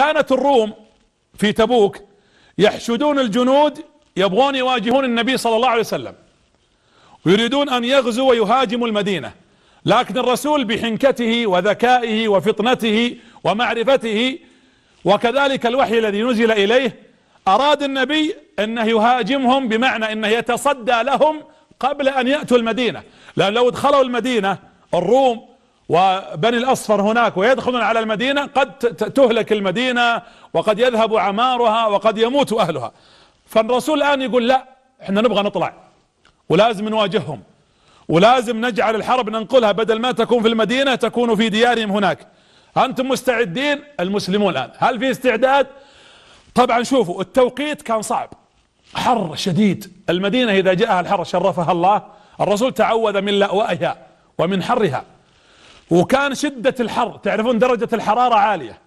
كانت الروم في تبوك يحشدون الجنود يبغون يواجهون النبي صلى الله عليه وسلم ويريدون ان يغزوا ويهاجموا المدينة لكن الرسول بحنكته وذكائه وفطنته ومعرفته وكذلك الوحي الذي نزل اليه اراد النبي انه يهاجمهم بمعنى انه يتصدى لهم قبل ان يأتوا المدينة لان لو دخلوا المدينة الروم وبني الأصفر هناك ويدخلون على المدينة قد تهلك المدينة وقد يذهب عمارها وقد يموت أهلها فالرسول الآن يقول لا احنا نبغى نطلع ولازم نواجههم ولازم نجعل الحرب ننقلها بدل ما تكون في المدينة تكون في ديارهم هناك أنتم مستعدين المسلمون الآن هل في استعداد طبعا شوفوا التوقيت كان صعب حر شديد المدينة إذا جاءها الحر شرفها الله الرسول تعوذ من لأوائها ومن حرها وكان شدة الحر تعرفون درجة الحرارة عالية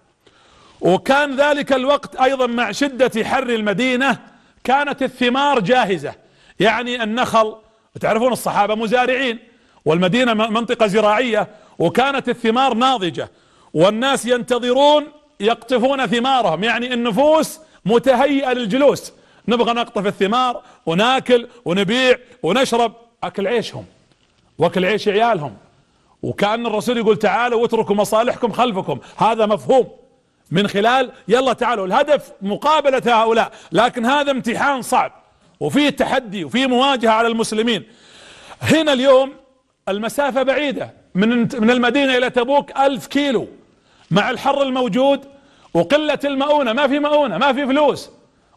وكان ذلك الوقت ايضا مع شدة حر المدينة كانت الثمار جاهزة يعني النخل تعرفون الصحابة مزارعين والمدينة منطقة زراعية وكانت الثمار ناضجة والناس ينتظرون يقطفون ثمارهم يعني النفوس متهيئة للجلوس نبغى نقطف الثمار وناكل ونبيع ونشرب اكل عيشهم واكل عيش عيالهم وكأن الرسول يقول تعالوا واتركوا مصالحكم خلفكم هذا مفهوم من خلال يلا تعالوا الهدف مقابلة هؤلاء لكن هذا امتحان صعب وفي تحدي وفي مواجهة على المسلمين هنا اليوم المسافة بعيدة من من المدينة إلى تبوك ألف كيلو مع الحر الموجود وقلة المؤونة ما في مؤونة ما في فلوس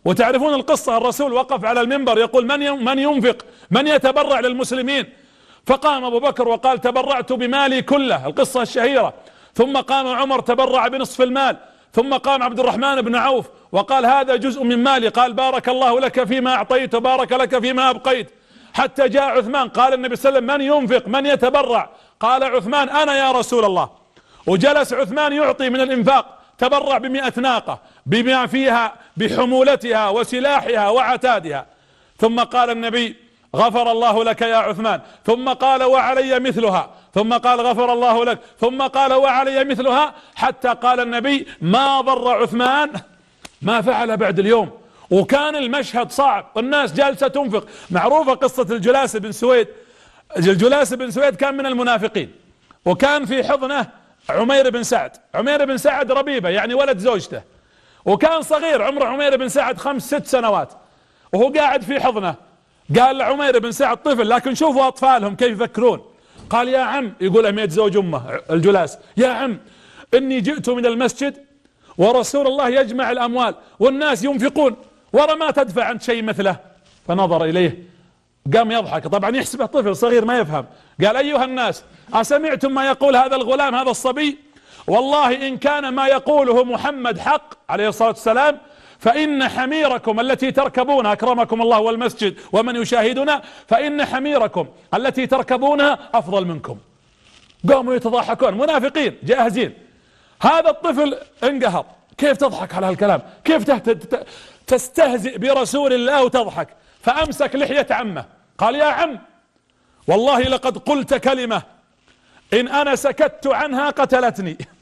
وتعرفون القصة الرسول وقف على المنبر يقول من من ينفق من يتبرع للمسلمين فقام أبو بكر وقال تبرعت بمالي كله القصة الشهيرة ثم قام عمر تبرع بنصف المال ثم قام عبد الرحمن بن عوف وقال هذا جزء من مالي قال بارك الله لك فيما أعطيت وبارك لك فيما أبقيت حتى جاء عثمان قال النبي صلى الله عليه وسلم من ينفق من يتبرع قال عثمان أنا يا رسول الله وجلس عثمان يعطي من الإنفاق تبرع بمئة ناقة بما فيها بحمولتها وسلاحها وعتادها ثم قال النبي غفر الله لك يا عثمان ثم قال وعلي مثلها ثم قال غفر الله لك ثم قال وعلي مثلها حتى قال النبي ما ضر عثمان ما فعل بعد اليوم وكان المشهد صعب الناس جالسة تنفق معروفة قصة الجلاس بن سويد الجلاس بن سويد كان من المنافقين وكان في حضنه عمير بن سعد عمير بن سعد ربيبة يعني ولد زوجته وكان صغير عمر عمير بن سعد خمس ست سنوات وهو قاعد في حضنه قال لعمير بن سعد طفل لكن شوفوا أطفالهم كيف يفكرون قال يا عم يقول اميت زوج أمه الجلاس يا عم إني جئت من المسجد ورسول الله يجمع الأموال والناس ينفقون ورا ما تدفع عن شيء مثله فنظر إليه قام يضحك طبعا يحسبه طفل صغير ما يفهم قال أيها الناس أسمعتم ما يقول هذا الغلام هذا الصبي والله إن كان ما يقوله محمد حق عليه الصلاة والسلام فإن حميركم التي تركبون أكرمكم الله والمسجد ومن يشاهدنا فإن حميركم التي تركبونها أفضل منكم قاموا يتضحكون منافقين جاهزين هذا الطفل انقهر كيف تضحك على هالكلام كيف تستهزئ برسول الله وتضحك فأمسك لحية عمه قال يا عم والله لقد قلت كلمة إن أنا سكت عنها قتلتني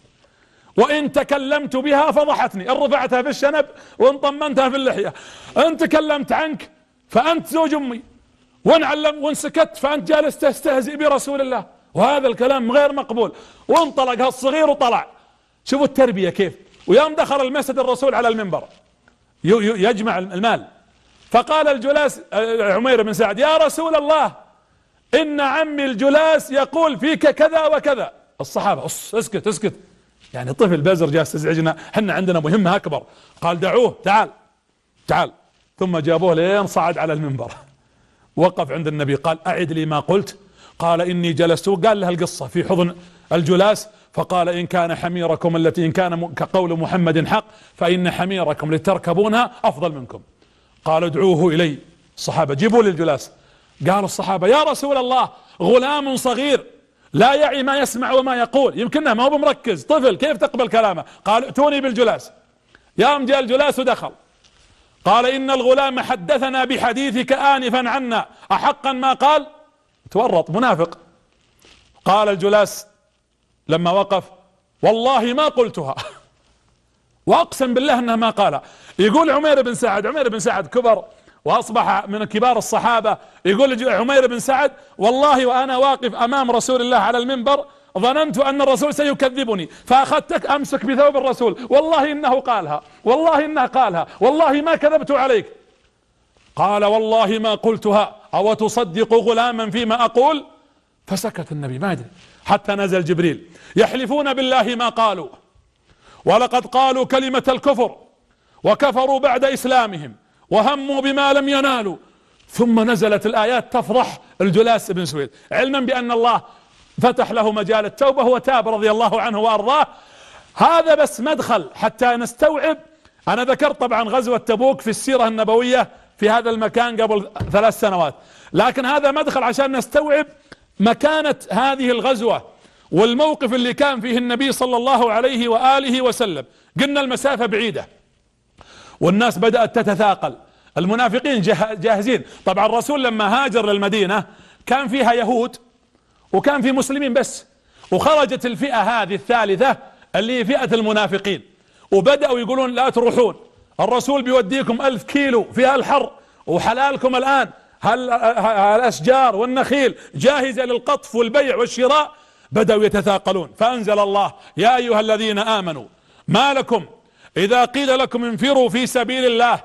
وإن تكلمت بها فضحتني إن رفعتها في الشنب وإن طمنتها في اللحية إن تكلمت عنك فأنت زوج أمي وإن, علم وإن سكت فأنت جالس تستهزئ برسول الله وهذا الكلام غير مقبول وانطلق هالصغير وطلع شوفوا التربية كيف ويوم دخل المسجد الرسول على المنبر يجمع المال فقال الجلاس عمير بن سعد يا رسول الله إن عمي الجلاس يقول فيك كذا وكذا الصحابة اسكت اسكت يعني طفل بزر جالس يزعجنا احنا عندنا مهمة أكبر قال دعوه تعال تعال ثم جابوه لين صعد على المنبر وقف عند النبي قال أعد لي ما قلت قال إني جلست قال لها القصة في حضن الجلاس فقال إن كان حميركم التي إن كان كقول محمد حق فإن حميركم لتركبونها أفضل منكم قال ادعوه إلي الصحابة جيبوا لي الجلاس قالوا الصحابة يا رسول الله غلام صغير لا يعي ما يسمع وما يقول يمكنه ما هو بمركز طفل كيف تقبل كلامه قال ائتوني بالجلاس يوم جاء الجلاس ودخل قال إن الغلام حدثنا بحديثك آنفا عنا أحقا ما قال تورط منافق قال الجلاس لما وقف والله ما قلتها وأقسم بالله أنه ما قال يقول عمير بن سعد عمير بن سعد كبر واصبح من كبار الصحابة يقول عمير بن سعد والله وانا واقف امام رسول الله على المنبر ظننت ان الرسول سيكذبني فاخذتك امسك بثوب الرسول والله انه قالها والله انه قالها والله ما كذبت عليك قال والله ما قلتها او تصدق غلاما فيما اقول فسكت النبي ما ادري حتى نزل جبريل يحلفون بالله ما قالوا ولقد قالوا كلمة الكفر وكفروا بعد اسلامهم وهموا بما لم ينالوا ثم نزلت الآيات تفضح الجلاس بن سويد علما بأن الله فتح له مجال التوبة وتاب رضي الله عنه وأرضاه هذا بس مدخل حتى نستوعب أنا ذكرت طبعا غزوة تبوك في السيرة النبوية في هذا المكان قبل ثلاث سنوات لكن هذا مدخل عشان نستوعب مكانة هذه الغزوة والموقف اللي كان فيه النبي صلى الله عليه وآله وسلم قلنا المسافة بعيدة والناس بدأت تتثاقل المنافقين جاهزين طبعا الرسول لما هاجر للمدينة كان فيها يهود وكان في مسلمين بس وخرجت الفئة هذه الثالثة اللي هي فئة المنافقين وبدأوا يقولون لا تروحون الرسول بيوديكم ألف كيلو في الحر وحلالكم الآن هل الأشجار والنخيل جاهزة للقطف والبيع والشراء بدأوا يتثاقلون فأنزل الله يا أيها الذين آمنوا ما لكم اذا قيل لكم انفروا في سبيل الله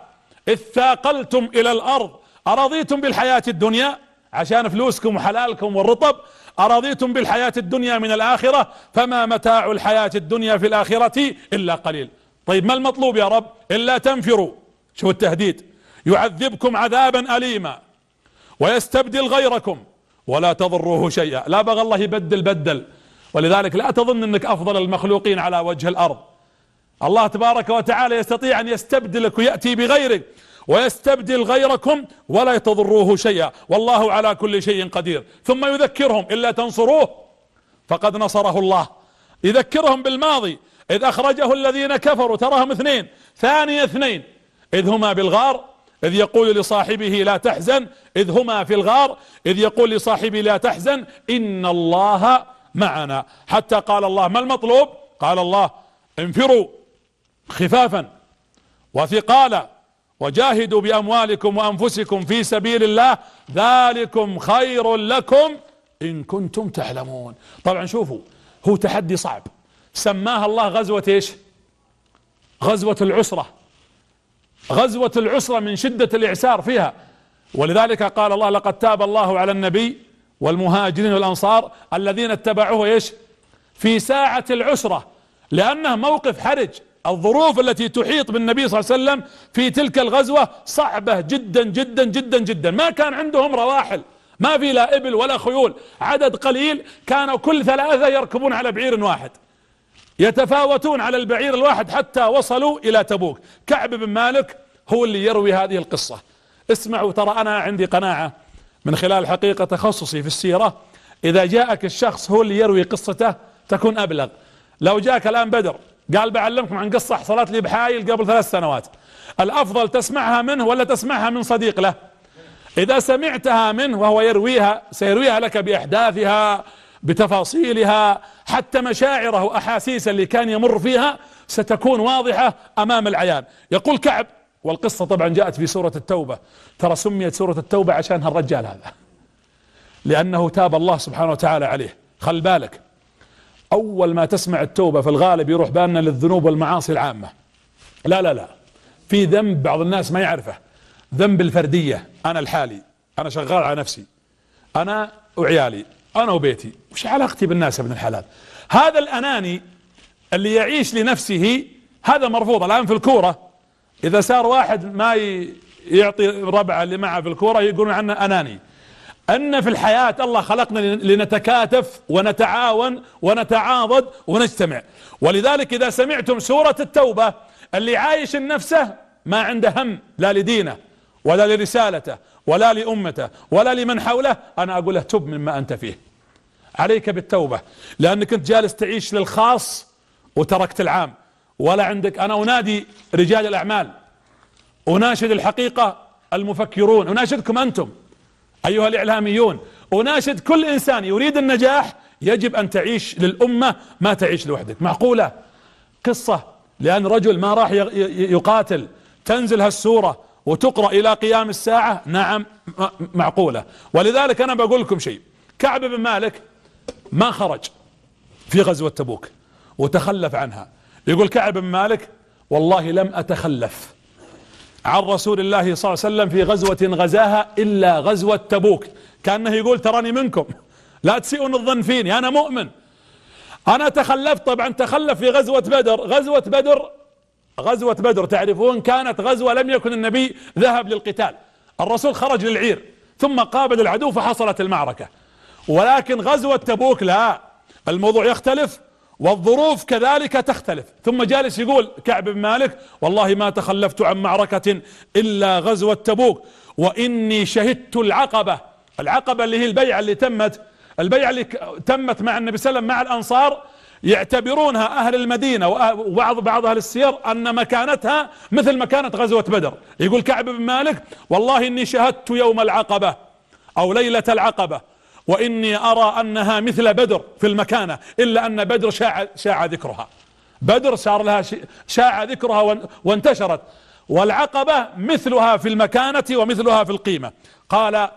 اثاقلتم الى الارض ارضيتم بالحياة الدنيا عشان فلوسكم وحلالكم والرطب ارضيتم بالحياة الدنيا من الاخرة فما متاع الحياة الدنيا في الاخرة الا قليل طيب ما المطلوب يا رب الا تنفروا شو التهديد يعذبكم عذابا اليما ويستبدل غيركم ولا تضروه شيئا لا بغى الله يبدل بدل ولذلك لا تظن انك افضل المخلوقين على وجه الارض الله تبارك وتعالى يستطيع أن يستبدلك ويأتي بغيرك ويستبدل غيركم ولا تضروه شيئا والله على كل شيء قدير ثم يذكرهم إلا تنصروه فقد نصره الله يذكرهم بالماضي إذ أخرجه الذين كفروا تراهم اثنين ثاني اثنين إذ هما بالغار إذ يقول لصاحبه لا تحزن إذ هما في الغار إذ يقول لصاحبه لا تحزن إن الله معنا حتى قال الله ما المطلوب قال الله انفروا خفافا وثقالا وجاهدوا بأموالكم وأنفسكم في سبيل الله ذلكم خير لكم إن كنتم تعلمون طبعا شوفوا هو تحدي صعب سماها الله غزوة إيش غزوة العسرة غزوة العسرة من شدة الإعسار فيها ولذلك قال الله لقد تاب الله على النبي والمهاجرين والأنصار الذين اتبعوه إيش في ساعة العسرة لأنه موقف حرج الظروف التي تحيط بالنبي صلى الله عليه وسلم في تلك الغزوة صعبة جدا جدا جدا جدا ما كان عندهم رواحل ما في لا إبل ولا خيول عدد قليل كانوا كل ثلاثة يركبون على بعير واحد يتفاوتون على البعير الواحد حتى وصلوا إلى تبوك كعب بن مالك هو اللي يروي هذه القصة اسمعوا ترى أنا عندي قناعة من خلال حقيقة تخصصي في السيرة إذا جاءك الشخص هو اللي يروي قصته تكون أبلغ لو جاءك الآن بدر قال بعلمكم عن قصة حصلت لي بحايل قبل ثلاث سنوات الافضل تسمعها منه ولا تسمعها من صديق له اذا سمعتها منه وهو يرويها سيرويها لك باحداثها بتفاصيلها حتى مشاعره واحاسيسه اللي كان يمر فيها ستكون واضحة امام العيان يقول كعب والقصة طبعا جاءت في سورة التوبة ترى سميت سورة التوبة عشان هالرجال هذا لانه تاب الله سبحانه وتعالى عليه خل بالك أول ما تسمع التوبة في الغالب يروح بالنا للذنوب والمعاصي العامة لا لا لا في ذنب بعض الناس ما يعرفه ذنب الفردية أنا الحالي أنا شغال على نفسي أنا وعيالي أنا وبيتي وش علاقتي بالناس يا ابن الحلال هذا الأناني اللي يعيش لنفسه هذا مرفوض الآن في الكورة إذا صار واحد ما يعطي ربعه اللي معه في الكورة يقولون عنه أناني أن في الحياة الله خلقنا لنتكاتف ونتعاون ونتعاضد ونجتمع ولذلك إذا سمعتم سورة التوبة اللي عايش نفسه ما عنده هم لا لدينه ولا لرسالته ولا لأمته ولا لمن حوله أنا أقول له تب مما أنت فيه عليك بالتوبة لأنك كنت جالس تعيش للخاص وتركت العام ولا عندك أنا أنادي رجال الأعمال أناشد الحقيقة المفكرون أناشدكم أنتم أيها الإعلاميون أناشد كل إنسان يريد النجاح يجب أن تعيش للأمة ما تعيش لوحدك معقولة قصة لأن رجل ما راح يقاتل تنزل هالسورة وتقرأ إلى قيام الساعة نعم معقولة ولذلك أنا بقول لكم شيء كعب بن مالك ما خرج في غزوة تبوك وتخلف عنها يقول كعب بن مالك والله لم أتخلف عن رسول الله صلى الله عليه وسلم في غزوة غزاها إلا غزوة تبوك كأنه يقول تراني منكم لا تسيئون الظن فيني أنا مؤمن أنا تخلفت طبعا تخلف في غزوة بدر غزوة بدر غزوة بدر تعرفون كانت غزوة لم يكن النبي ذهب للقتال الرسول خرج للعير ثم قابل العدو فحصلت المعركة ولكن غزوة تبوك لا الموضوع يختلف والظروف كذلك تختلف ثم جالس يقول كعب بن مالك والله ما تخلفت عن معركة إلا غزوة تبوك وإني شهدت العقبة العقبة اللي هي البيعة اللي تمت البيعة اللي تمت مع النبي صلى الله عليه وسلم مع الأنصار يعتبرونها أهل المدينة وبعض بعض أهل السير أن مكانتها مثل مكانة غزوة بدر يقول كعب بن مالك والله إني شهدت يوم العقبة أو ليلة العقبة وإني أرى أنها مثل بدر في المكانة إلا أن بدر شاع, شاع ذكرها بدر صار لها شاع ذكرها وانتشرت والعقبة مثلها في المكانة ومثلها في القيمة قال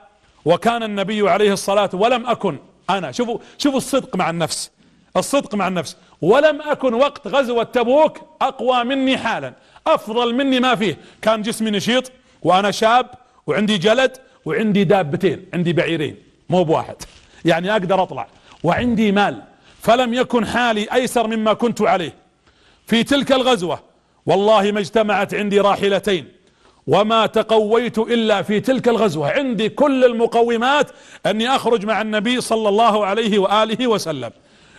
وكان النبي عليه الصلاة ولم أكن أنا شوفوا شوفوا الصدق مع النفس الصدق مع النفس ولم أكن وقت غزوة تبوك أقوى مني حالا أفضل مني ما فيه كان جسمي نشيط وأنا شاب وعندي جلد وعندي دابتين عندي بعيرين مو بواحد يعني اقدر اطلع وعندي مال فلم يكن حالي ايسر مما كنت عليه في تلك الغزوة والله ما اجتمعت عندي راحلتين وما تقويت الا في تلك الغزوة عندي كل المقومات اني اخرج مع النبي صلى الله عليه وآله وسلم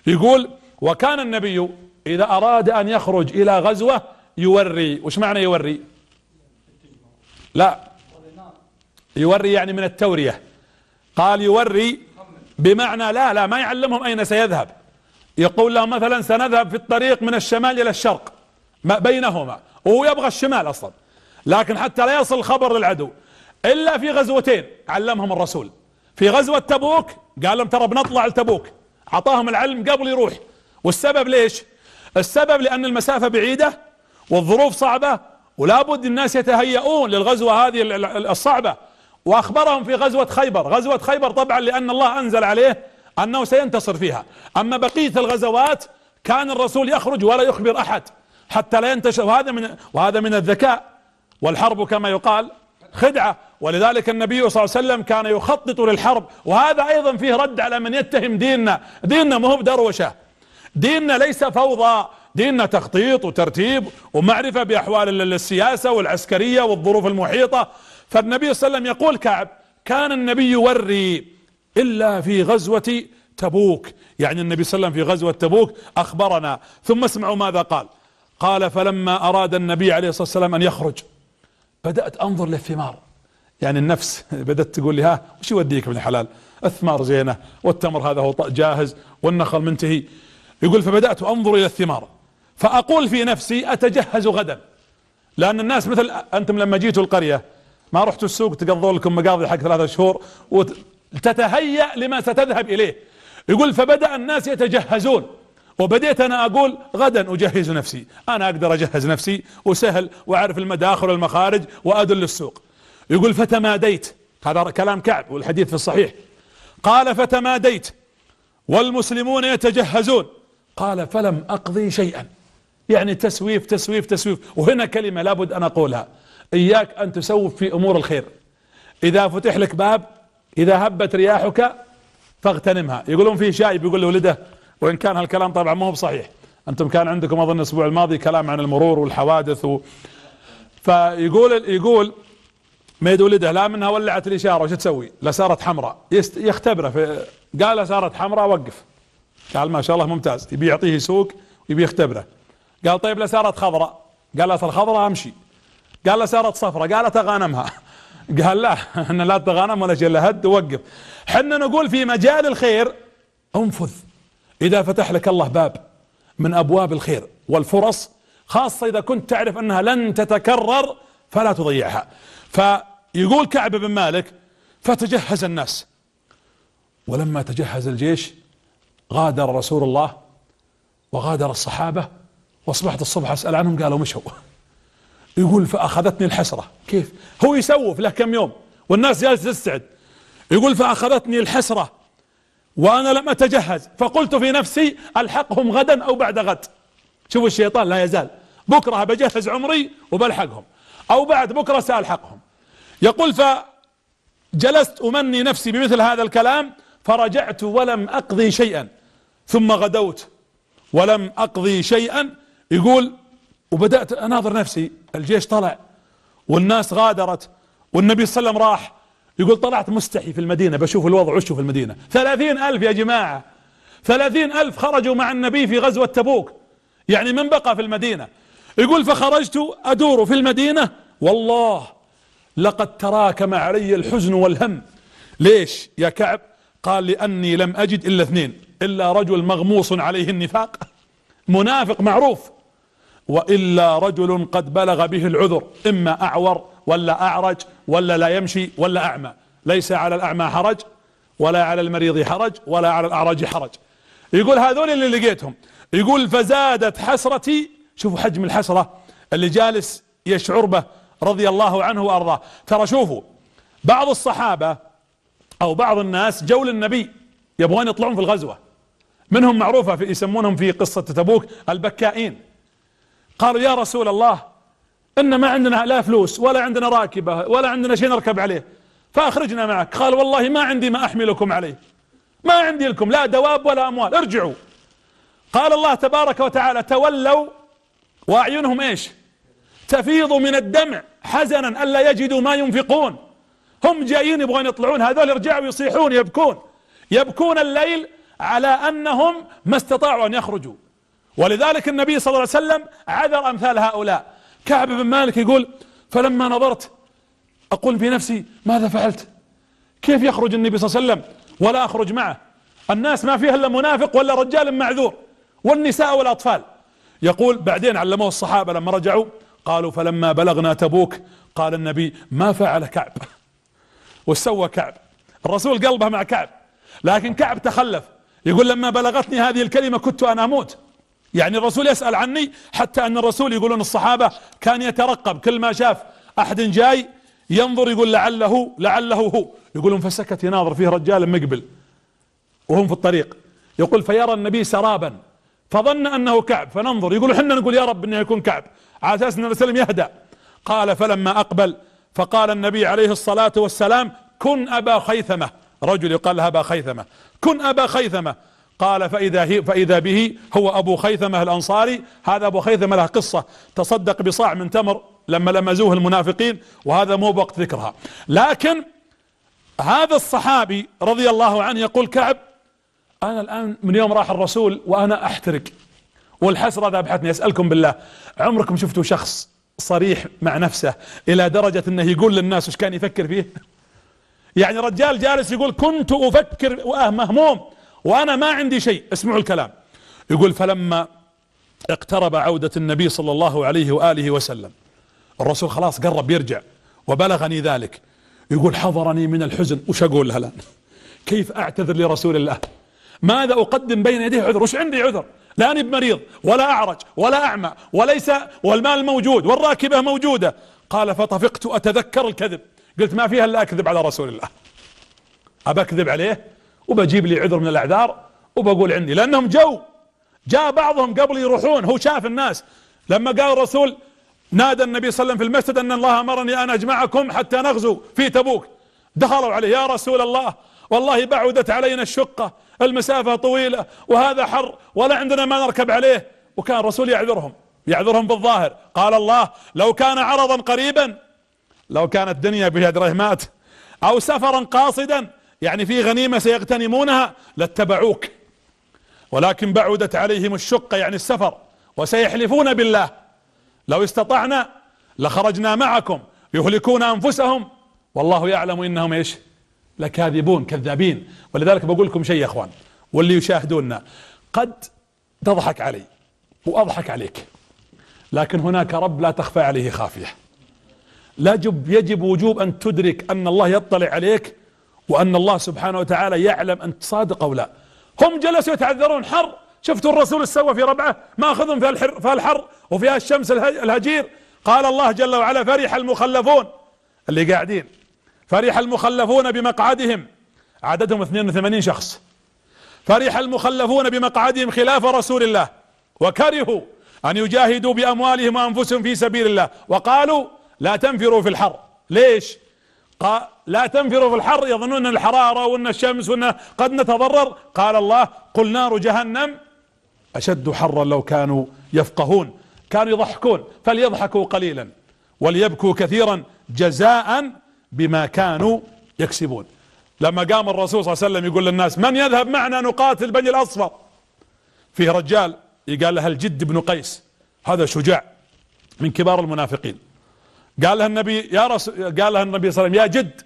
يقول وكان النبي اذا اراد ان يخرج الى غزوة يوري وش معنى يوري لا يوري يعني من التورية قال يوري بمعنى لا لا ما يعلمهم أين سيذهب يقول لهم مثلا سنذهب في الطريق من الشمال إلى الشرق ما بينهما وهو يبغى الشمال أصلا لكن حتى لا يصل الخبر للعدو إلا في غزوتين علمهم الرسول في غزوة تبوك قال لهم ترى بنطلع لتبوك أعطاهم العلم قبل يروح والسبب ليش السبب لأن المسافة بعيدة والظروف صعبة ولا بد الناس يتهيئون للغزوة هذه الصعبة واخبرهم في غزوة خيبر غزوة خيبر طبعا لان الله انزل عليه انه سينتصر فيها اما بقية الغزوات كان الرسول يخرج ولا يخبر احد حتى لا ينتشر وهذا من وهذا من الذكاء والحرب كما يقال خدعة ولذلك النبي صلى الله عليه وسلم كان يخطط للحرب وهذا ايضا فيه رد على من يتهم ديننا ديننا مو بدروشة ديننا ليس فوضى ديننا تخطيط وترتيب ومعرفة باحوال السياسة والعسكرية والظروف المحيطة فالنبي صلى الله عليه وسلم يقول كعب كان النبي يوري إلا في غزوة تبوك يعني النبي صلى الله عليه وسلم في غزوة تبوك أخبرنا ثم اسمعوا ماذا قال قال فلما أراد النبي عليه الصلاة والسلام أن يخرج بدأت أنظر للثمار يعني النفس بدأت تقول لي ها وش يوديك ابن الحلال الثمار زينة والتمر هذا هو جاهز والنخل منتهي يقول فبدأت أنظر إلى الثمار فأقول في نفسي أتجهز غدا لأن الناس مثل أنتم لما جيتوا القرية ما رحتوا السوق تقضوا لكم مقاضي حق ثلاثة شهور وتتهيأ لما ستذهب إليه يقول فبدأ الناس يتجهزون وبديت انا اقول غدا اجهز نفسي انا اقدر اجهز نفسي وسهل واعرف المداخل والمخارج وادل السوق يقول فتماديت هذا كلام كعب والحديث في الصحيح قال فتماديت والمسلمون يتجهزون قال فلم اقضي شيئا يعني تسويف تسويف تسويف وهنا كلمة لابد ان اقولها إياك أن تسوف في أمور الخير إذا فتح لك باب إذا هبت رياحك فاغتنمها يقولون في شايب يقول لولده وإن كان هالكلام طبعا ما هو بصحيح أنتم كان عندكم أظن الأسبوع الماضي كلام عن المرور والحوادث و... فيقول يقول ميد ولده لا منها ولعت الإشارة وش تسوي لا صارت حمراء يست... يختبره في... قال صارت حمراء وقف قال ما شاء الله ممتاز يبي يعطيه سوق يبي يختبره قال طيب لا صارت خضراء قال لا الخضراء امشي قال له صارت صفرة قال تغانمها قال لا احنا لا تغانم ولا شيء لا هد وقف حنا نقول في مجال الخير انفذ اذا فتح لك الله باب من ابواب الخير والفرص خاصة اذا كنت تعرف انها لن تتكرر فلا تضيعها فيقول كعب بن مالك فتجهز الناس ولما تجهز الجيش غادر رسول الله وغادر الصحابة واصبحت الصبح اسأل عنهم قالوا مشوا يقول فأخذتني الحسرة كيف هو يسوف له كم يوم والناس جالسة تستعد يقول فأخذتني الحسرة وأنا لم أتجهز فقلت في نفسي ألحقهم غدا أو بعد غد شوفوا الشيطان لا يزال بكرة بجهز عمري وبلحقهم أو بعد بكرة سألحقهم يقول فجلست أمني نفسي بمثل هذا الكلام فرجعت ولم أقضي شيئا ثم غدوت ولم أقضي شيئا يقول وبدأت أناظر نفسي الجيش طلع والناس غادرت والنبي صلى الله عليه وسلم راح يقول طلعت مستحي في المدينة بشوف الوضع وشو في المدينة ثلاثين ألف يا جماعة ثلاثين ألف خرجوا مع النبي في غزوة تبوك يعني من بقى في المدينة يقول فخرجت أدور في المدينة والله لقد تراكم علي الحزن والهم ليش يا كعب قال لأني لم أجد إلا اثنين إلا رجل مغموص عليه النفاق منافق معروف وإلا رجل قد بلغ به العذر إما أعور ولا أعرج ولا لا يمشي ولا أعمى ليس على الأعمى حرج ولا على المريض حرج ولا على الأعرج حرج يقول هذول اللي لقيتهم يقول فزادت حسرتي شوفوا حجم الحسرة اللي جالس يشعر به رضي الله عنه وأرضاه ترى شوفوا بعض الصحابة أو بعض الناس جو للنبي يبغون يطلعون في الغزوة منهم معروفة في يسمونهم في قصة تبوك البكائين قالوا يا رسول الله إن ما عندنا لا فلوس ولا عندنا راكبة ولا عندنا شيء نركب عليه فأخرجنا معك قال والله ما عندي ما أحملكم عليه ما عندي لكم لا دواب ولا أموال ارجعوا قال الله تبارك وتعالى تولوا وأعينهم إيش تفيض من الدمع حزنا ألا يجدوا ما ينفقون هم جايين يبغون يطلعون هذول يرجعوا يصيحون يبكون يبكون الليل على أنهم ما استطاعوا أن يخرجوا ولذلك النبي صلى الله عليه وسلم عذر أمثال هؤلاء كعب بن مالك يقول فلما نظرت أقول في نفسي ماذا فعلت كيف يخرج النبي صلى الله عليه وسلم ولا أخرج معه الناس ما فيها إلا منافق ولا رجال معذور والنساء والأطفال يقول بعدين علموه الصحابة لما رجعوا قالوا فلما بلغنا تبوك قال النبي ما فعل كعب وسوى كعب الرسول قلبه مع كعب لكن كعب تخلف يقول لما بلغتني هذه الكلمة كنت أنا أموت يعني الرسول يسأل عني حتى ان الرسول يقولون الصحابة كان يترقب كل ما شاف احد جاي ينظر يقول لعله لعله هو يقولون فسكت يناظر فيه رجال مقبل وهم في الطريق يقول فيرى النبي سرابا فظن انه كعب فننظر يقول حنا نقول يا رب انه يكون كعب على اساس ان الرسول يهدى قال فلما اقبل فقال النبي عليه الصلاة والسلام كن ابا خيثمة رجل يقال له ابا خيثمة كن ابا خيثمة قال فإذا, هي فإذا به هو أبو خيثمة الأنصاري هذا أبو خيثمة له قصة تصدق بصاع من تمر لما لمزوه المنافقين وهذا مو بوقت ذكرها لكن هذا الصحابي رضي الله عنه يقول كعب أنا الآن من يوم راح الرسول وأنا أحترق والحسرة ذبحتني أسألكم بالله عمركم شفتوا شخص صريح مع نفسه إلى درجة أنه يقول للناس وش كان يفكر فيه يعني رجال جالس يقول كنت أفكر وأه مهموم وانا ما عندي شيء اسمعوا الكلام يقول فلما اقترب عودة النبي صلى الله عليه وآله وسلم الرسول خلاص قرب يرجع وبلغني ذلك يقول حضرني من الحزن وش اقول هلا كيف اعتذر لرسول الله ماذا اقدم بين يديه عذر وش عندي عذر لا بمريض ولا أعرج ولا أعمى وليس والمال موجود والراكبة موجودة قال فطفقت أتذكر الكذب قلت ما فيها إلا أكذب على رسول الله أبكذب عليه وبجيب لي عذر من الاعذار وبقول عندي لانهم جو جاء بعضهم قبل يروحون هو شاف الناس لما قال الرسول نادى النبي صلى الله عليه وسلم في المسجد ان الله امرني ان اجمعكم حتى نغزو في تبوك دخلوا عليه يا رسول الله والله بعدت علينا الشقة المسافة طويلة وهذا حر ولا عندنا ما نركب عليه وكان الرسول يعذرهم يعذرهم بالظاهر قال الله لو كان عرضا قريبا لو كانت الدنيا بها درهمات او سفرا قاصدا يعني في غنيمة سيغتنمونها لاتبعوك ولكن بعدت عليهم الشقة يعني السفر وسيحلفون بالله لو استطعنا لخرجنا معكم يهلكون أنفسهم والله يعلم إنهم إيش لكاذبون كذابين ولذلك بقول لكم شيء يا أخوان واللي يشاهدوننا قد تضحك علي وأضحك عليك لكن هناك رب لا تخفى عليه خافية لا يجب وجوب أن تدرك أن الله يطلع عليك وأن الله سبحانه وتعالى يعلم أنت صادق أو لا هم جلسوا يتعذرون حر شفتوا الرسول سوى في ربعه ما أخذهم في الحر, في الحر وفي الشمس الهجير قال الله جل وعلا فرح المخلفون اللي قاعدين فرح المخلفون بمقعدهم عددهم 82 شخص فرح المخلفون بمقعدهم خلاف رسول الله وكرهوا أن يجاهدوا بأموالهم وأنفسهم في سبيل الله وقالوا لا تنفروا في الحر ليش قال لا تنفروا في الحر يظنون الحرارة وان الشمس وان قد نتضرر قال الله قل نار جهنم اشد حرا لو كانوا يفقهون كانوا يضحكون فليضحكوا قليلا وليبكوا كثيرا جزاء بما كانوا يكسبون لما قام الرسول صلى الله عليه وسلم يقول للناس من يذهب معنا نقاتل بني الاصفر فيه رجال يقال له الجد بن قيس هذا شجاع من كبار المنافقين قال لها النبي يا رسول قال لها النبي صلى الله عليه وسلم يا جد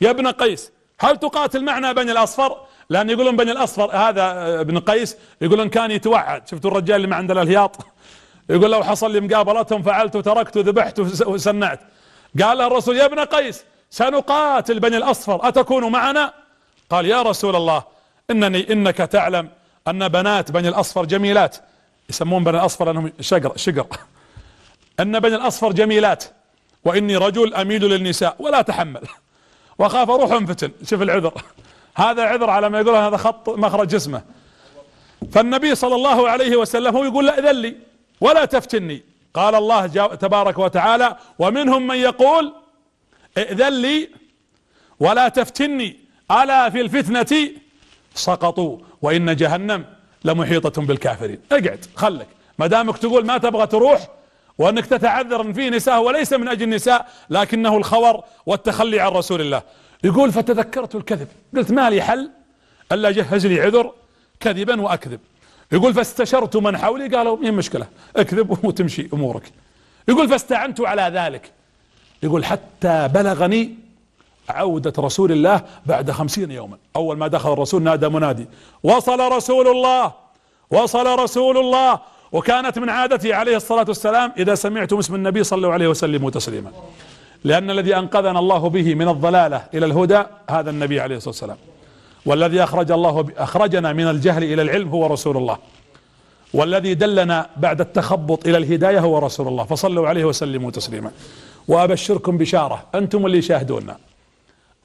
يا ابن قيس هل تقاتل معنا بني الأصفر لأن يقولون بني الأصفر هذا آه، ابن قيس يقولون كان يتوعد شفتوا الرجال اللي ما عنده الهياط يقول لو حصل لي مقابلتهم فعلت وتركت وذبحت وسنعت قال الرسول يا ابن قيس سنقاتل بني الأصفر أتكون معنا قال يا رسول الله إنني إنك تعلم أن بنات بني الأصفر جميلات يسمون بني الأصفر لأنهم شقر شقر أن بني الأصفر جميلات وإني رجل أميل للنساء ولا تحمل وخاف اروح انفتن شوف العذر هذا عذر على ما يقولون هذا خط مخرج جسمه فالنبي صلى الله عليه وسلم هو يقول لا اذن لي ولا تفتني قال الله تبارك وتعالى ومنهم من يقول ائذن لي ولا تفتني الا في الفتنة سقطوا وان جهنم لمحيطة بالكافرين اقعد خلك ما دامك تقول ما تبغى تروح وأنك تتعذر أن فيه نساء وليس من أجل النساء لكنه الخور والتخلي عن رسول الله يقول فتذكرت الكذب قلت ما لي حل ألا جهز لي عذر كذبا وأكذب يقول فاستشرت من حولي قالوا مين مشكلة اكذب وتمشي أمورك يقول فاستعنت على ذلك يقول حتى بلغني عودة رسول الله بعد خمسين يوما أول ما دخل الرسول نادى منادي وصل رسول الله وصل رسول الله وكانت من عادته عليه الصلاة والسلام إذا سمعتم اسم النبي صلوا عليه وسلموا تسليما لأن الذي أنقذنا الله به من الضلالة إلى الهدى هذا النبي عليه الصلاة والسلام والذي أخرج الله أخرجنا من الجهل إلى العلم هو رسول الله والذي دلنا بعد التخبط إلى الهداية هو رسول الله فصلوا عليه وسلموا تسليما وأبشركم بشارة أنتم اللي شاهدونا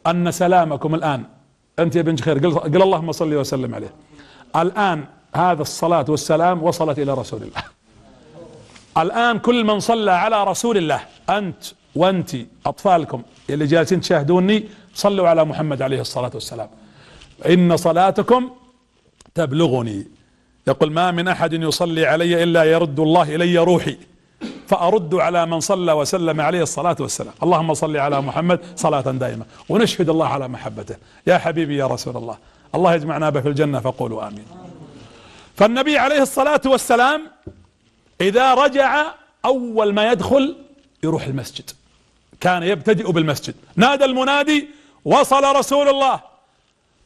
أن سلامكم الآن أنت يا بنت خير قل, قل اللهم صل وسلم عليه الآن هذا الصلاة والسلام وصلت إلى رسول الله الآن كل من صلى على رسول الله أنت وأنت أطفالكم اللي جالسين تشاهدوني صلوا على محمد عليه الصلاة والسلام إن صلاتكم تبلغني يقول ما من أحد يصلي علي إلا يرد الله إلي روحي فأرد على من صلى وسلم عليه الصلاة والسلام اللهم صل على محمد صلاة دائمة ونشهد الله على محبته يا حبيبي يا رسول الله الله يجمعنا به في الجنة فقولوا آمين فالنبي عليه الصلاة والسلام إذا رجع أول ما يدخل يروح المسجد كان يبتدئ بالمسجد نادى المنادي وصل رسول الله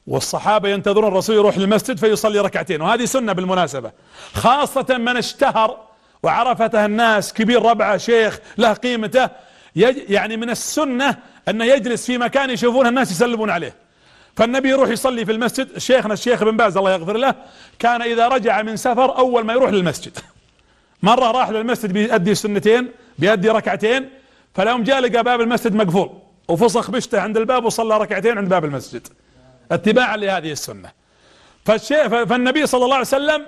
والصحابة ينتظرون الرسول يروح للمسجد فيصلي ركعتين وهذه سنة بالمناسبة خاصة من اشتهر وعرفته الناس كبير ربعه شيخ له قيمته يعني من السنة أنه يجلس في مكان يشوفونه الناس يسلمون عليه فالنبي يروح يصلي في المسجد شيخنا الشيخ بن باز الله يغفر له كان اذا رجع من سفر اول ما يروح للمسجد مرة راح للمسجد بيأدي سنتين بيأدي ركعتين فلهم جاء لقى باب المسجد مقفول وفسخ بشته عند الباب وصلى ركعتين عند باب المسجد اتباعا لهذه السنة فالشيخ فالنبي صلى الله عليه وسلم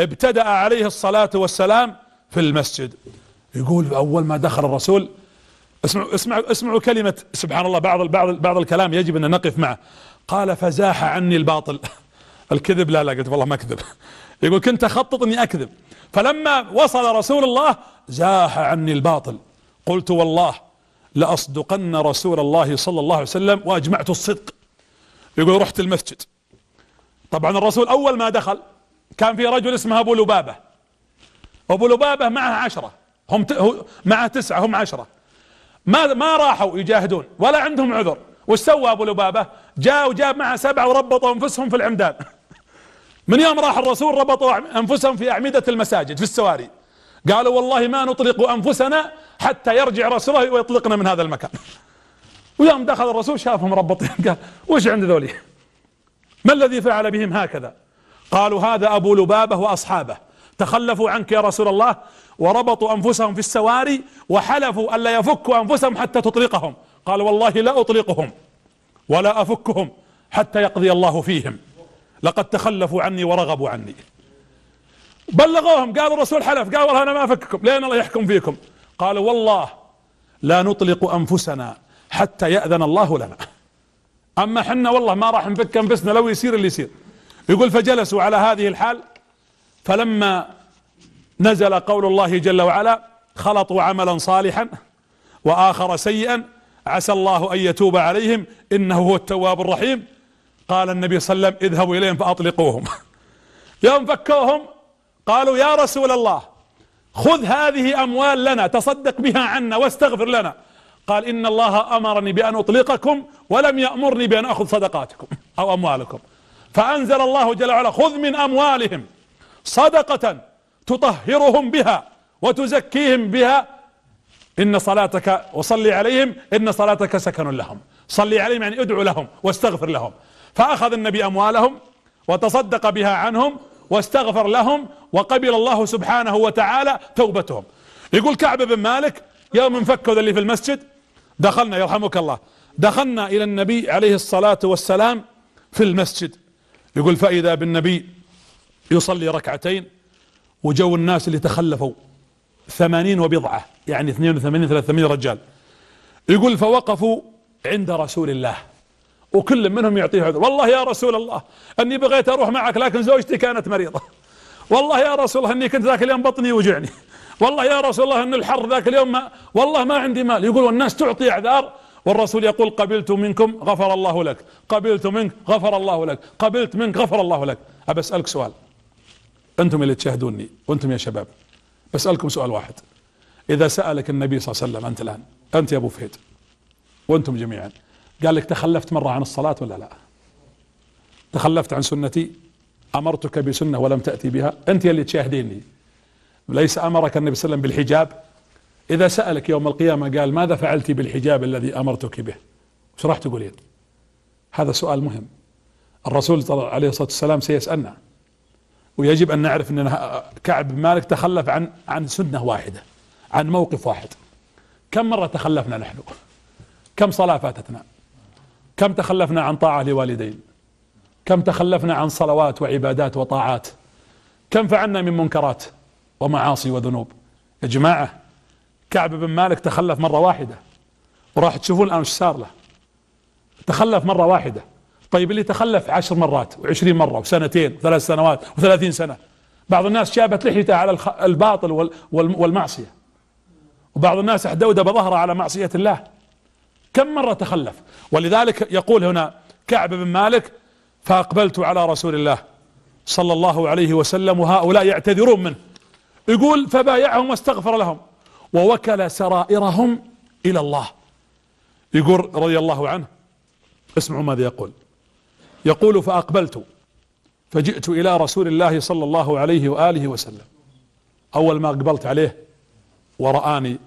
ابتدأ عليه الصلاة والسلام في المسجد يقول اول ما دخل الرسول اسمعوا اسمعوا اسمعوا كلمة سبحان الله بعض بعض بعض الكلام يجب ان نقف معه قال فزاح عني الباطل الكذب لا لا قلت والله ما اكذب يقول كنت اخطط اني اكذب فلما وصل رسول الله زاح عني الباطل قلت والله لاصدقن رسول الله صلى الله عليه وسلم واجمعت الصدق يقول رحت المسجد طبعا الرسول اول ما دخل كان في رجل اسمه ابو لبابه ابو لبابه معه عشره هم معه تسعه هم عشره ما ما راحوا يجاهدون ولا عندهم عذر وش سوى ابو لبابة جاء وجاب معه سبعة وربطوا انفسهم في العمدان من يوم راح الرسول ربطوا انفسهم في اعمدة المساجد في السواري قالوا والله ما نطلق انفسنا حتى يرجع رسول الله ويطلقنا من هذا المكان ويوم دخل الرسول شافهم ربطين قال وش عند ذولي ما الذي فعل بهم هكذا قالوا هذا ابو لبابة واصحابه تخلفوا عنك يا رسول الله وربطوا انفسهم في السواري وحلفوا الا يفكوا انفسهم حتى تطلقهم قال والله لا أطلقهم ولا أفكهم حتى يقضي الله فيهم لقد تخلفوا عني ورغبوا عني بلغوهم قالوا الرسول حلف قال والله أنا ما أفككم لين الله يحكم فيكم قالوا والله لا نطلق أنفسنا حتى يأذن الله لنا أما حنا والله ما راح نفك أنفسنا لو يصير اللي يصير يقول فجلسوا على هذه الحال فلما نزل قول الله جل وعلا خلطوا عملا صالحا وآخر سيئا عسى الله ان يتوب عليهم انه هو التواب الرحيم قال النبي صلى الله عليه وسلم اذهبوا اليهم فاطلقوهم يوم فكوهم قالوا يا رسول الله خذ هذه اموال لنا تصدق بها عنا واستغفر لنا قال ان الله امرني بان اطلقكم ولم يامرني بان اخذ صدقاتكم او اموالكم فانزل الله جل وعلا خذ من اموالهم صدقه تطهرهم بها وتزكيهم بها إن صلاتك وصلي عليهم إن صلاتك سكن لهم صلي عليهم يعني ادعو لهم واستغفر لهم فأخذ النبي أموالهم وتصدق بها عنهم واستغفر لهم وقبل الله سبحانه وتعالى توبتهم يقول كعب بن مالك يوم انفكوا اللي في المسجد دخلنا يرحمك الله دخلنا إلى النبي عليه الصلاة والسلام في المسجد يقول فإذا بالنبي يصلي ركعتين وجو الناس اللي تخلفوا ثمانين وبضعة يعني 82 300 رجال يقول فوقفوا عند رسول الله وكل منهم يعطيه عذر والله يا رسول الله أني بغيت أروح معك لكن زوجتي كانت مريضة والله يا رسول الله أني كنت ذاك اليوم بطني يوجعني والله يا رسول الله أن الحر ذاك اليوم ما والله ما عندي مال يقول والناس تعطي أعذار والرسول يقول قبلت منكم غفر الله لك قبلت منك غفر الله لك قبلت منك غفر الله لك أبى أسألك سؤال أنتم اللي تشاهدوني وأنتم يا شباب بسألكم سؤال واحد إذا سألك النبي صلى الله عليه وسلم أنت الآن أنت يا أبو فهد وأنتم جميعا قال لك تخلفت مرة عن الصلاة ولا لا تخلفت عن سنتي أمرتك بسنة ولم تأتي بها أنت اللي تشاهديني ليس أمرك النبي صلى الله عليه وسلم بالحجاب إذا سألك يوم القيامة قال ماذا فعلت بالحجاب الذي أمرتك به وش راح تقولين هذا سؤال مهم الرسول عليه الصلاة والسلام سيسألنا ويجب ان نعرف ان كعب بن مالك تخلف عن عن سنه واحده عن موقف واحد كم مره تخلفنا نحن كم صلاه فاتتنا كم تخلفنا عن طاعه لوالدين كم تخلفنا عن صلوات وعبادات وطاعات كم فعلنا من منكرات ومعاصي وذنوب يا جماعه كعب بن مالك تخلف مره واحده وراح تشوفون الان ايش صار له تخلف مره واحده طيب اللي تخلف عشر مرات وعشرين مرة وسنتين وثلاث سنوات وثلاثين سنة بعض الناس شابت لحيته على الباطل والمعصية وبعض الناس أحدود بظهره على معصية الله كم مرة تخلف ولذلك يقول هنا كعب بن مالك فأقبلت على رسول الله صلى الله عليه وسلم وهؤلاء يعتذرون منه يقول فبايعهم واستغفر لهم ووكل سرائرهم إلى الله يقول رضي الله عنه اسمعوا ماذا يقول يقول فأقبلت فجئت إلى رسول الله صلى الله عليه وآله وسلم أول ما أقبلت عليه ورآني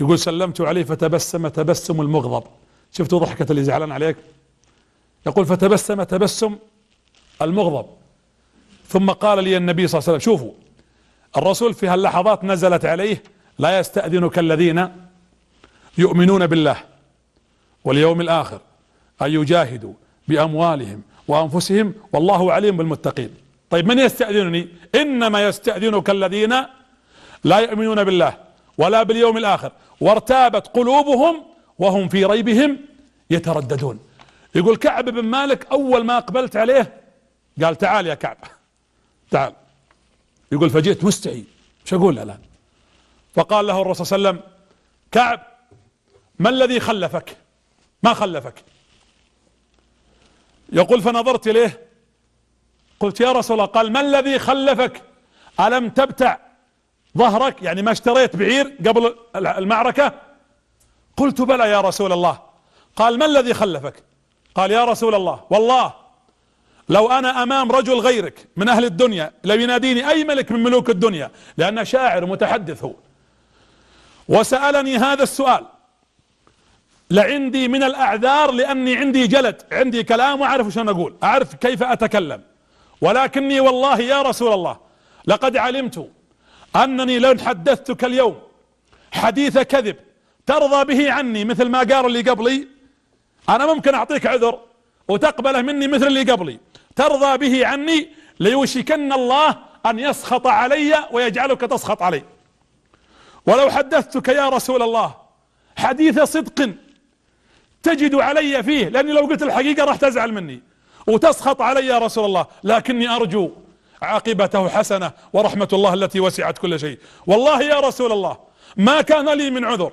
يقول سلمت عليه فتبسم تبسم المغضب شفتوا ضحكة اللي زعلان عليك يقول فتبسم تبسم المغضب ثم قال لي النبي صلى الله عليه وسلم شوفوا الرسول في هاللحظات نزلت عليه لا يستأذنك الذين يؤمنون بالله واليوم الآخر أن يجاهدوا بأموالهم وأنفسهم والله عليم بالمتقين طيب من يستأذنني إنما يستأذنك الذين لا يؤمنون بالله ولا باليوم الآخر وارتابت قلوبهم وهم في ريبهم يترددون يقول كعب بن مالك أول ما أقبلت عليه قال تعال يا كعب تعال يقول فجئت مستعي مش أقول الآن فقال له الرسول صلى الله عليه وسلم كعب ما الذي خلفك ما خلفك يقول فنظرت اليه قلت يا رسول الله قال ما الذي خلفك الم تبتع ظهرك يعني ما اشتريت بعير قبل المعركة قلت بلى يا رسول الله قال ما الذي خلفك قال يا رسول الله والله لو انا امام رجل غيرك من اهل الدنيا لو يناديني اي ملك من ملوك الدنيا لانه شاعر متحدث هو وسألني هذا السؤال لعندي من الاعذار لاني عندي جلد عندي كلام واعرف شلون اقول اعرف كيف اتكلم ولكني والله يا رسول الله لقد علمت انني لو حدثتك اليوم حديث كذب ترضى به عني مثل ما قال اللي قبلي انا ممكن اعطيك عذر وتقبله مني مثل اللي قبلي ترضى به عني ليوشكن الله ان يسخط علي ويجعلك تسخط علي ولو حدثتك يا رسول الله حديث صدق تجد علي فيه لاني لو قلت الحقيقة راح تزعل مني وتسخط علي يا رسول الله لكني ارجو عاقبته حسنة ورحمة الله التي وسعت كل شيء والله يا رسول الله ما كان لي من عذر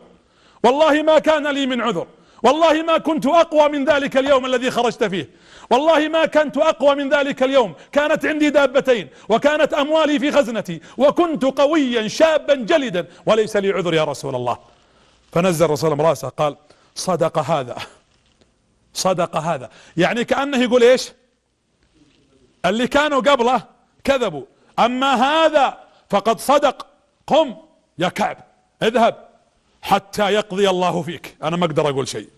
والله ما كان لي من عذر والله ما كنت اقوى من ذلك اليوم الذي خرجت فيه والله ما كنت اقوى من ذلك اليوم كانت عندي دابتين وكانت اموالي في خزنتي وكنت قويا شابا جلدا وليس لي عذر يا رسول الله فنزل رسول الله راسه قال صدق هذا صدق هذا يعني كأنه يقول ايش اللي كانوا قبله كذبوا اما هذا فقد صدق قم يا كعب اذهب حتى يقضي الله فيك انا ما اقدر اقول شيء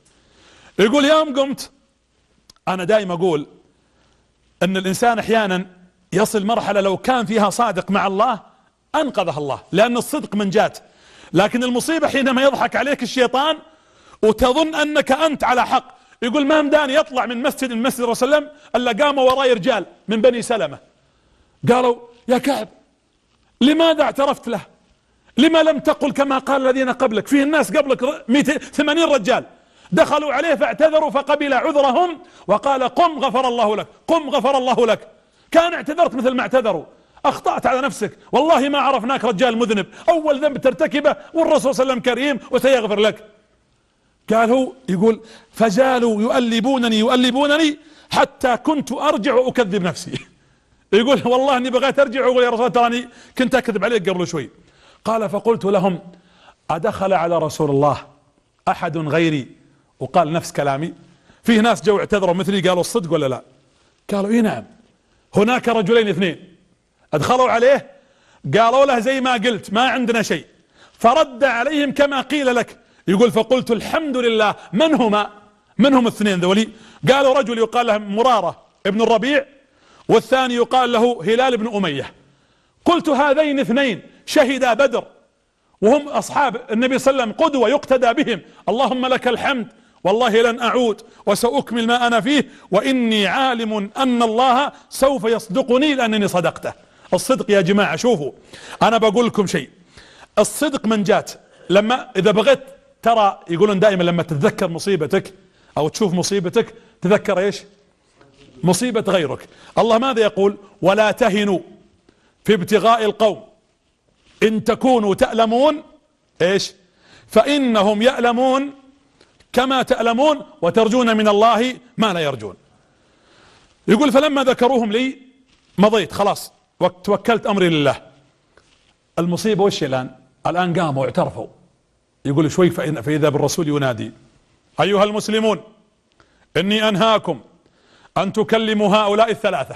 يقول يوم قمت انا دائما اقول ان الانسان احيانا يصل مرحلة لو كان فيها صادق مع الله انقذها الله لان الصدق من جات لكن المصيبة حينما يضحك عليك الشيطان وتظن انك انت على حق يقول ما مداني يطلع من مسجد من مسجد الرسول صلى الله عليه وسلم الا قام وراي رجال من بني سلمه قالوا يا كعب لماذا اعترفت له لما لم تقل كما قال الذين قبلك فيه الناس قبلك 80 رجال دخلوا عليه فاعتذروا فقبل عذرهم وقال قم غفر الله لك قم غفر الله لك كان اعتذرت مثل ما اعتذروا اخطأت على نفسك والله ما عرفناك رجال مذنب اول ذنب ترتكبه والرسول صلى الله عليه وسلم كريم وسيغفر لك قالوا يقول فزالوا يؤلبونني يؤلبونني حتى كنت ارجع واكذب نفسي يقول والله اني بغيت ارجع واقول يا رسول الله تراني كنت اكذب عليك قبل شوي قال فقلت لهم ادخل على رسول الله احد غيري وقال نفس كلامي فيه ناس جو اعتذروا مثلي قالوا الصدق ولا لا قالوا اي نعم هناك رجلين اثنين ادخلوا عليه قالوا له زي ما قلت ما عندنا شيء فرد عليهم كما قيل لك يقول فقلت الحمد لله من هما من هم الاثنين ذولي قالوا رجل يقال له مرارة ابن الربيع والثاني يقال له هلال بن أمية قلت هذين اثنين شهدا بدر وهم أصحاب النبي صلى الله عليه وسلم قدوة يقتدى بهم اللهم لك الحمد والله لن أعود وسأكمل ما أنا فيه وإني عالم أن الله سوف يصدقني لأنني صدقته الصدق يا جماعة شوفوا أنا بقول لكم شيء الصدق من جات لما إذا بغيت ترى يقولون دائما لما تتذكر مصيبتك او تشوف مصيبتك تذكر ايش مصيبة غيرك الله ماذا يقول ولا تهنوا في ابتغاء القوم ان تكونوا تألمون ايش فانهم يألمون كما تألمون وترجون من الله ما لا يرجون يقول فلما ذكروهم لي مضيت خلاص وتوكلت امري لله المصيبة وش الان الان قاموا اعترفوا يقول شوي فإذا بالرسول ينادي أيها المسلمون إني أنهاكم أن تكلموا هؤلاء الثلاثة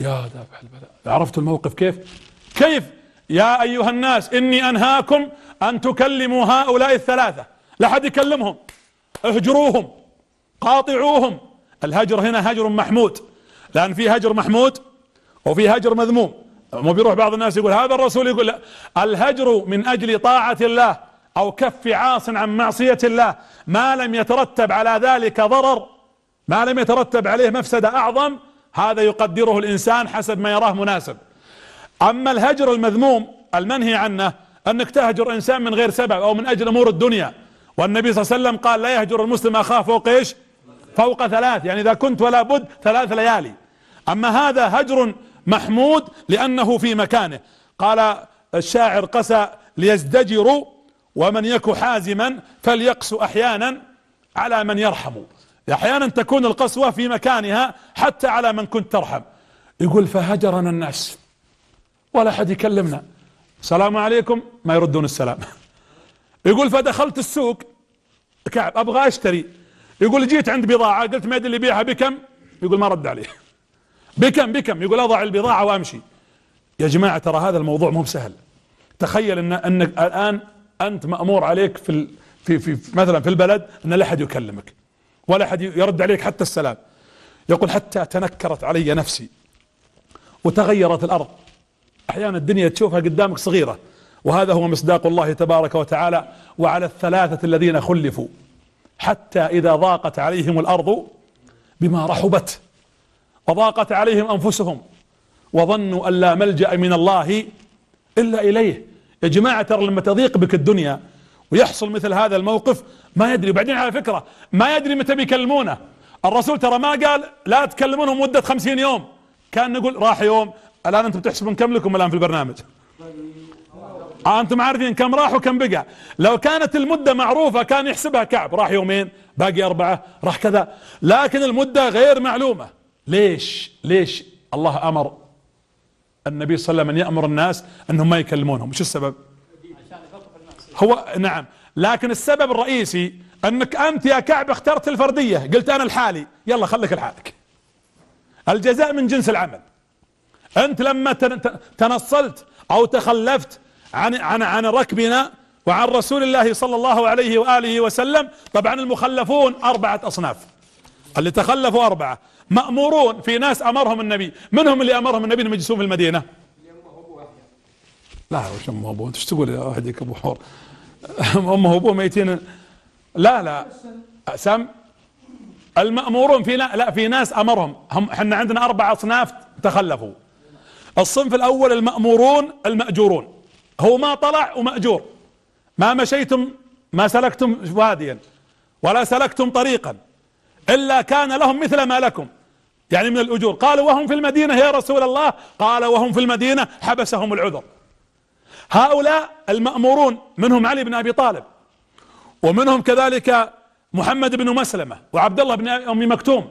يا دافع البلاء عرفت الموقف كيف كيف يا أيها الناس إني أنهاكم أن تكلموا هؤلاء الثلاثة لا يكلمهم اهجروهم قاطعوهم الهجر هنا هجر محمود لأن في هجر محمود وفي هجر مذموم مو بيروح بعض الناس يقول هذا الرسول يقول لا الهجر من اجل طاعة الله او كف عاص عن معصية الله ما لم يترتب على ذلك ضرر ما لم يترتب عليه مفسدة اعظم هذا يقدره الانسان حسب ما يراه مناسب اما الهجر المذموم المنهي عنه انك تهجر انسان من غير سبب او من اجل امور الدنيا والنبي صلى الله عليه وسلم قال لا يهجر المسلم اخاه فوق ايش فوق ثلاث يعني اذا كنت ولا بد ثلاث ليالي اما هذا هجر محمود لأنه في مكانه قال الشاعر قسى ليزدجروا ومن يك حازما فليقسو أحيانا على من يرحم أحيانا تكون القسوة في مكانها حتى على من كنت ترحم يقول فهجرنا الناس ولا أحد يكلمنا السلام عليكم ما يردون السلام يقول فدخلت السوق كعب أبغى أشتري يقول جيت عند بضاعة قلت ما يدري اللي بيعها بكم يقول ما رد عليه بكم بكم يقول اضع البضاعة وامشي يا جماعة ترى هذا الموضوع مو سهل تخيل ان انك الان انت مأمور عليك في في في مثلا في البلد ان لا احد يكلمك ولا احد يرد عليك حتى السلام يقول حتى تنكرت علي نفسي وتغيرت الارض احيانا الدنيا تشوفها قدامك صغيرة وهذا هو مصداق الله تبارك وتعالى وعلى الثلاثة الذين خلفوا حتى اذا ضاقت عليهم الارض بما رحبت وضاقت عليهم أنفسهم وظنوا أن لا ملجأ من الله إلا إليه يا جماعة ترى لما تضيق بك الدنيا ويحصل مثل هذا الموقف ما يدري بعدين على فكرة ما يدري متى بيكلمونه الرسول ترى ما قال لا تكلمونهم مدة خمسين يوم كان نقول راح يوم الآن أنتم تحسبون كم لكم الآن في البرنامج أنتم عارفين كم راح وكم بقى لو كانت المدة معروفة كان يحسبها كعب راح يومين باقي أربعة راح كذا لكن المدة غير معلومة ليش ليش الله امر النبي صلى الله عليه وسلم ان يامر الناس انهم ما يكلمونهم وش السبب هو نعم لكن السبب الرئيسي انك انت يا كعب اخترت الفرديه قلت انا الحالي يلا خليك لحالك الجزاء من جنس العمل انت لما تنصلت او تخلفت عن عن عن ركبنا وعن رسول الله صلى الله عليه واله وسلم طبعا المخلفون اربعه اصناف اللي تخلفوا اربعه مأمورون في ناس أمرهم النبي من هم اللي أمرهم النبي يجلسون في المدينة لا وش أمه وأبوه أنت تقول يا هديك أبو حور أمه وأبوه ميتين لا لا سم المأمورون في لا, لا في ناس أمرهم هم احنا عندنا أربع أصناف تخلفوا الصنف الأول المأمورون المأجورون هو ما طلع ومأجور ما مشيتم ما سلكتم واديا ولا سلكتم طريقا إلا كان لهم مثل ما لكم يعني من الأجور قالوا وهم في المدينة يا رسول الله قال وهم في المدينة حبسهم العذر هؤلاء المأمورون منهم علي بن أبي طالب ومنهم كذلك محمد بن مسلمة وعبد الله بن أم مكتوم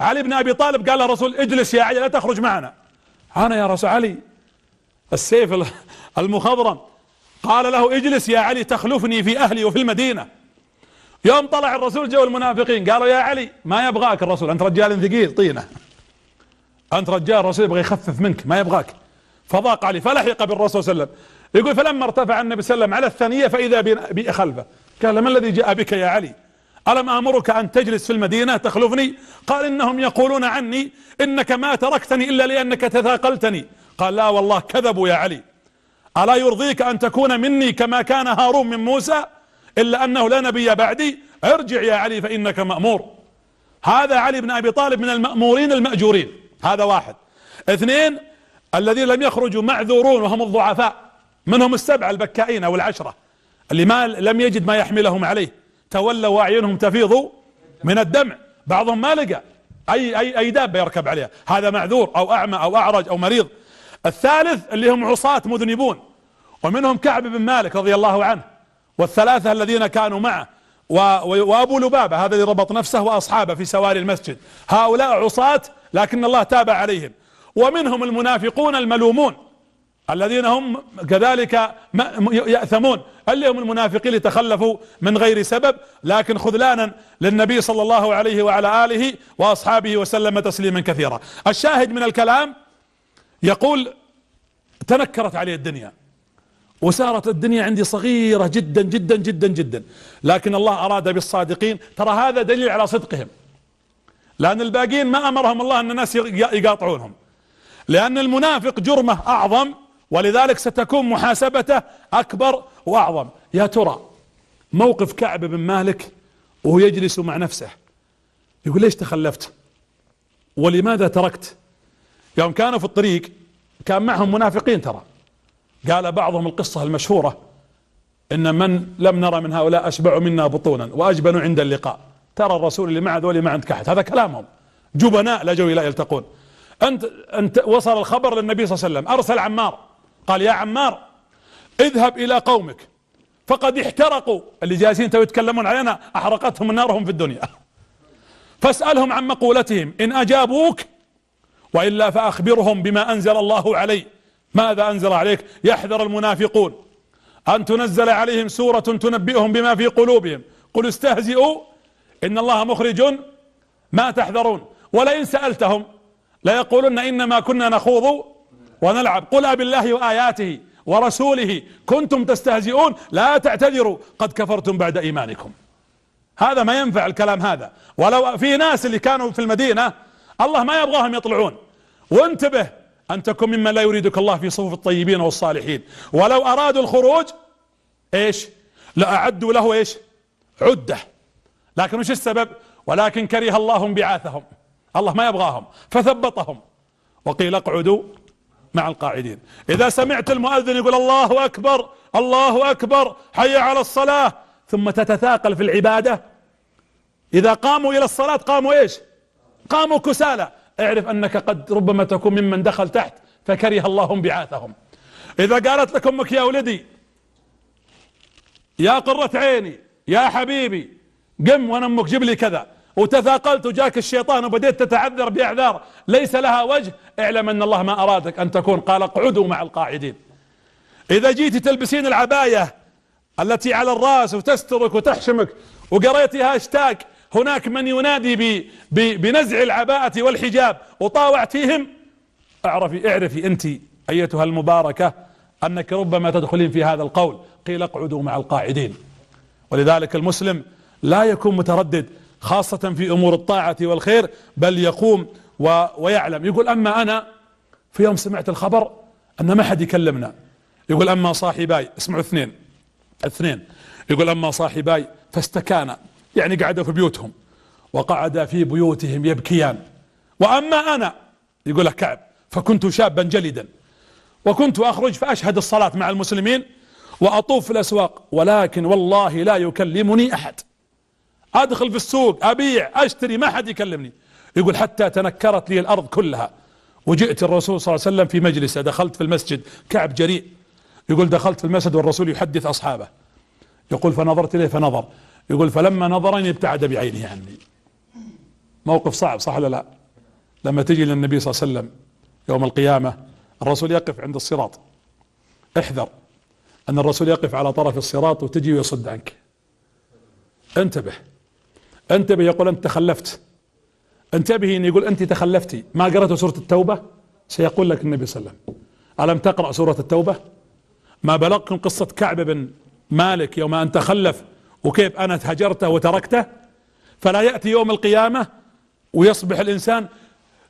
علي بن أبي طالب قال الرسول اجلس يا علي لا تخرج معنا أنا يا رسول علي السيف المخضرم قال له اجلس يا علي تخلفني في أهلي وفي المدينة يوم طلع الرسول جو المنافقين قالوا يا علي ما يبغاك الرسول انت رجال ثقيل طينه انت رجال الرسول يبغى يخفف منك ما يبغاك فضاق عليه فلحق بالرسول صلى الله عليه وسلم يقول فلما ارتفع النبي صلى الله عليه وسلم على الثنيه فاذا بي خلفه قال ما الذي جاء بك يا علي ألم أمرك أن تجلس في المدينة تخلفني قال إنهم يقولون عني إنك ما تركتني إلا لأنك تثاقلتني قال لا والله كذبوا يا علي ألا يرضيك أن تكون مني كما كان هارون من موسى إلا أنه لا نبي بعدي ارجع يا علي فإنك مأمور هذا علي بن أبي طالب من المأمورين المأجورين هذا واحد اثنين الذين لم يخرجوا معذورون وهم الضعفاء منهم السبعة البكائين أو العشرة اللي ما لم يجد ما يحملهم عليه تولوا وأعينهم تفيض من الدمع بعضهم ما لقى أي, أي, أي دابة يركب عليها هذا معذور أو أعمى أو أعرج أو مريض الثالث اللي هم عصاة مذنبون ومنهم كعب بن مالك رضي الله عنه والثلاثة الذين كانوا معه وابو لبابة هذا اللي ربط نفسه واصحابه في سواري المسجد هؤلاء عصاة لكن الله تاب عليهم ومنهم المنافقون الملومون الذين هم كذلك يأثمون اللي هم المنافقين اللي تخلفوا من غير سبب لكن خذلانا للنبي صلى الله عليه وعلى آله وأصحابه وسلم تسليما كثيرا الشاهد من الكلام يقول تنكرت عليه الدنيا وسارت الدنيا عندي صغيرة جدا جدا جدا جدا لكن الله أراد بالصادقين ترى هذا دليل على صدقهم لأن الباقين ما أمرهم الله أن الناس يقاطعونهم لأن المنافق جرمه أعظم ولذلك ستكون محاسبته أكبر وأعظم يا ترى موقف كعب بن مالك وهو يجلس مع نفسه يقول ليش تخلفت ولماذا تركت يوم كانوا في الطريق كان معهم منافقين ترى قال بعضهم القصة المشهورة إن من لم نرى من هؤلاء أشبع منا بطونا وأجبن عند اللقاء ترى الرسول اللي مع ذولي ما عندك أحد هذا كلامهم جبناء جو لا يلتقون أنت, أنت وصل الخبر للنبي صلى الله عليه وسلم أرسل عمار قال يا عمار اذهب إلى قومك فقد احترقوا اللي جالسين تو يتكلمون علينا أحرقتهم نارهم في الدنيا فاسألهم عن مقولتهم إن أجابوك وإلا فأخبرهم بما أنزل الله عليه ماذا أنزل عليك يحذر المنافقون أن تنزل عليهم سورة تنبئهم بما في قلوبهم قل استهزئوا إن الله مخرج ما تحذرون ولئن سألتهم ليقولن إنما كنا نخوض ونلعب قل أبالله وآياته ورسوله كنتم تستهزئون لا تعتذروا قد كفرتم بعد إيمانكم هذا ما ينفع الكلام هذا ولو في ناس اللي كانوا في المدينة الله ما يبغاهم يطلعون وانتبه أن تكون ممن لا يريدك الله في صفوف الطيبين والصالحين ولو أرادوا الخروج إيش لأعدوا له إيش عدة لكن وش السبب ولكن كره الله بعاثهم الله ما يبغاهم فثبطهم وقيل اقعدوا مع القاعدين إذا سمعت المؤذن يقول الله أكبر الله أكبر حي على الصلاة ثم تتثاقل في العبادة إذا قاموا إلى الصلاة قاموا إيش قاموا كسالى اعرف انك قد ربما تكون ممن دخل تحت فكره الله انبعاثهم اذا قالت لك امك يا ولدي يا قرة عيني يا حبيبي قم وانا امك جيب لي كذا وتثاقلت وجاك الشيطان وبديت تتعذر باعذار ليس لها وجه اعلم ان الله ما ارادك ان تكون قال اقعدوا مع القاعدين اذا جيت تلبسين العباية التي على الراس وتسترك وتحشمك وقريتي هاشتاج هناك من ينادي ب ب بنزع العباءة والحجاب وطاوعتهم اعرفي اعرفي انت ايتها المباركة انك ربما تدخلين في هذا القول قيل اقعدوا مع القاعدين ولذلك المسلم لا يكون متردد خاصة في امور الطاعة والخير بل يقوم و ويعلم يقول اما انا في يوم سمعت الخبر ان ما حد يكلمنا يقول اما صاحباي اسمعوا اثنين اثنين يقول اما صاحباي فاستكانا يعني قعدوا في بيوتهم وقعد في بيوتهم يبكيان وأما أنا يقول لك كعب فكنت شابا جلدا وكنت أخرج فأشهد الصلاة مع المسلمين وأطوف في الأسواق ولكن والله لا يكلمني أحد أدخل في السوق أبيع أشتري ما حد يكلمني يقول حتى تنكرت لي الأرض كلها وجئت الرسول صلى الله عليه وسلم في مجلسه دخلت في المسجد كعب جريء يقول دخلت في المسجد والرسول يحدث أصحابه يقول فنظرت إليه فنظر يقول فلما نظرني ابتعد بعينه عني موقف صعب صح ولا لا لما تجي للنبي صلى الله عليه وسلم يوم القيامة الرسول يقف عند الصراط احذر ان الرسول يقف على طرف الصراط وتجي ويصد عنك انتبه انتبه يقول انت تخلفت انتبه ان يقول انت تخلفتي ما قرأت سورة التوبة سيقول لك النبي صلى الله عليه وسلم ألم تقرأ سورة التوبة ما بلغكم قصة كعب بن مالك يوم أن تخلف وكيف أنا هجرته وتركته فلا يأتي يوم القيامة ويصبح الإنسان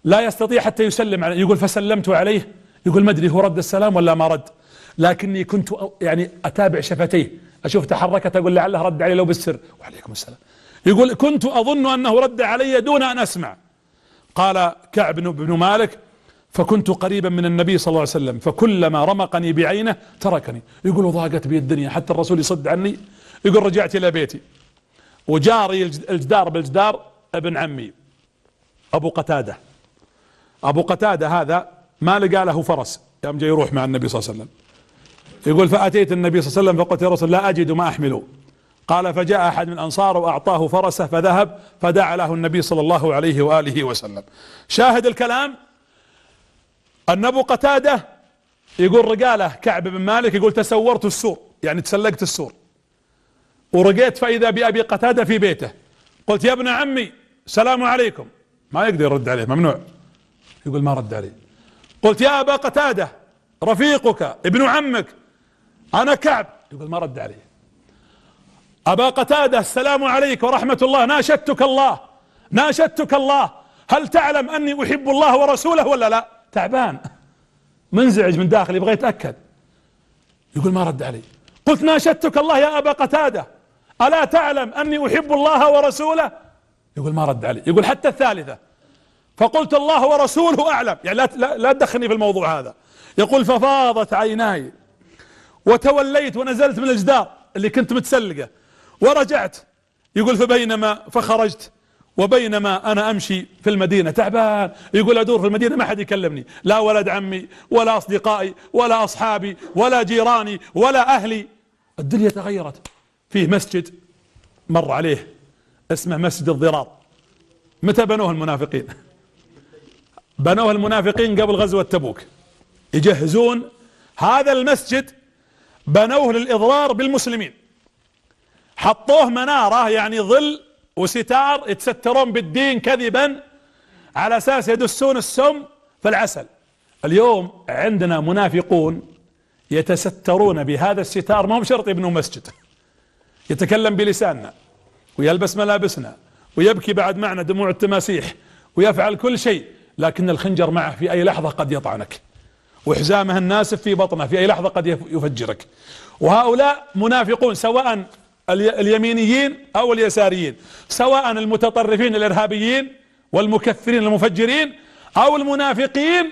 لا يستطيع حتى يسلم عليه يقول فسلمت عليه يقول ما أدري هو رد السلام ولا ما رد لكني كنت يعني أتابع شفتيه أشوف تحركت أقول لعله رد علي لو بالسر وعليكم السلام يقول كنت أظن أنه رد علي دون أن أسمع قال كعب بن مالك فكنت قريبا من النبي صلى الله عليه وسلم فكلما رمقني بعينه تركني يقول ضاقت بي الدنيا حتى الرسول يصد عني يقول رجعت الى بيتي وجاري الجدار بالجدار ابن عمي ابو قتاده ابو قتاده هذا ما لقى له فرس يوم جاي يروح مع النبي صلى الله عليه وسلم يقول فاتيت النبي صلى الله عليه وسلم فقلت يا رسول لا اجد ما احمله قال فجاء احد من الانصار واعطاه فرسه فذهب فدعا له النبي صلى الله عليه واله وسلم شاهد الكلام ان ابو قتاده يقول رقاله كعب بن مالك يقول تسورت السور يعني تسلقت السور ورقيت فإذا بأبي قتادة في بيته قلت يا ابن عمي السلام عليكم ما يقدر يرد عليه ممنوع يقول ما رد علي قلت يا أبا قتادة رفيقك ابن عمك أنا كعب يقول ما رد علي أبا قتادة السلام عليك ورحمة الله ناشدتك الله ناشدتك الله هل تعلم أني أحب الله ورسوله ولا لا تعبان منزعج من داخلي يبغى يتأكد يقول ما رد علي قلت ناشدتك الله يا أبا قتادة ألا تعلم أني أحب الله ورسوله يقول ما رد علي يقول حتى الثالثة فقلت الله ورسوله أعلم يعني لا, لا, تدخلني في الموضوع هذا يقول ففاضت عيناي وتوليت ونزلت من الجدار اللي كنت متسلقة ورجعت يقول فبينما فخرجت وبينما انا امشي في المدينه تعبان يقول ادور في المدينه ما حد يكلمني لا ولد عمي ولا اصدقائي ولا اصحابي ولا جيراني ولا اهلي الدنيا تغيرت فيه مسجد مر عليه اسمه مسجد الضرار متى بنوه المنافقين بنوه المنافقين قبل غزوة تبوك يجهزون هذا المسجد بنوه للإضرار بالمسلمين حطوه منارة يعني ظل وستار يتسترون بالدين كذبا على أساس يدسون السم في العسل اليوم عندنا منافقون يتسترون بهذا الستار ما هم شرط يبنوا مسجد يتكلم بلساننا ويلبس ملابسنا ويبكي بعد معنا دموع التماسيح ويفعل كل شيء لكن الخنجر معه في أي لحظة قد يطعنك وحزامه الناسف في بطنه في أي لحظة قد يفجرك وهؤلاء منافقون سواء اليمينيين أو اليساريين سواء المتطرفين الإرهابيين والمكفرين المفجرين أو المنافقين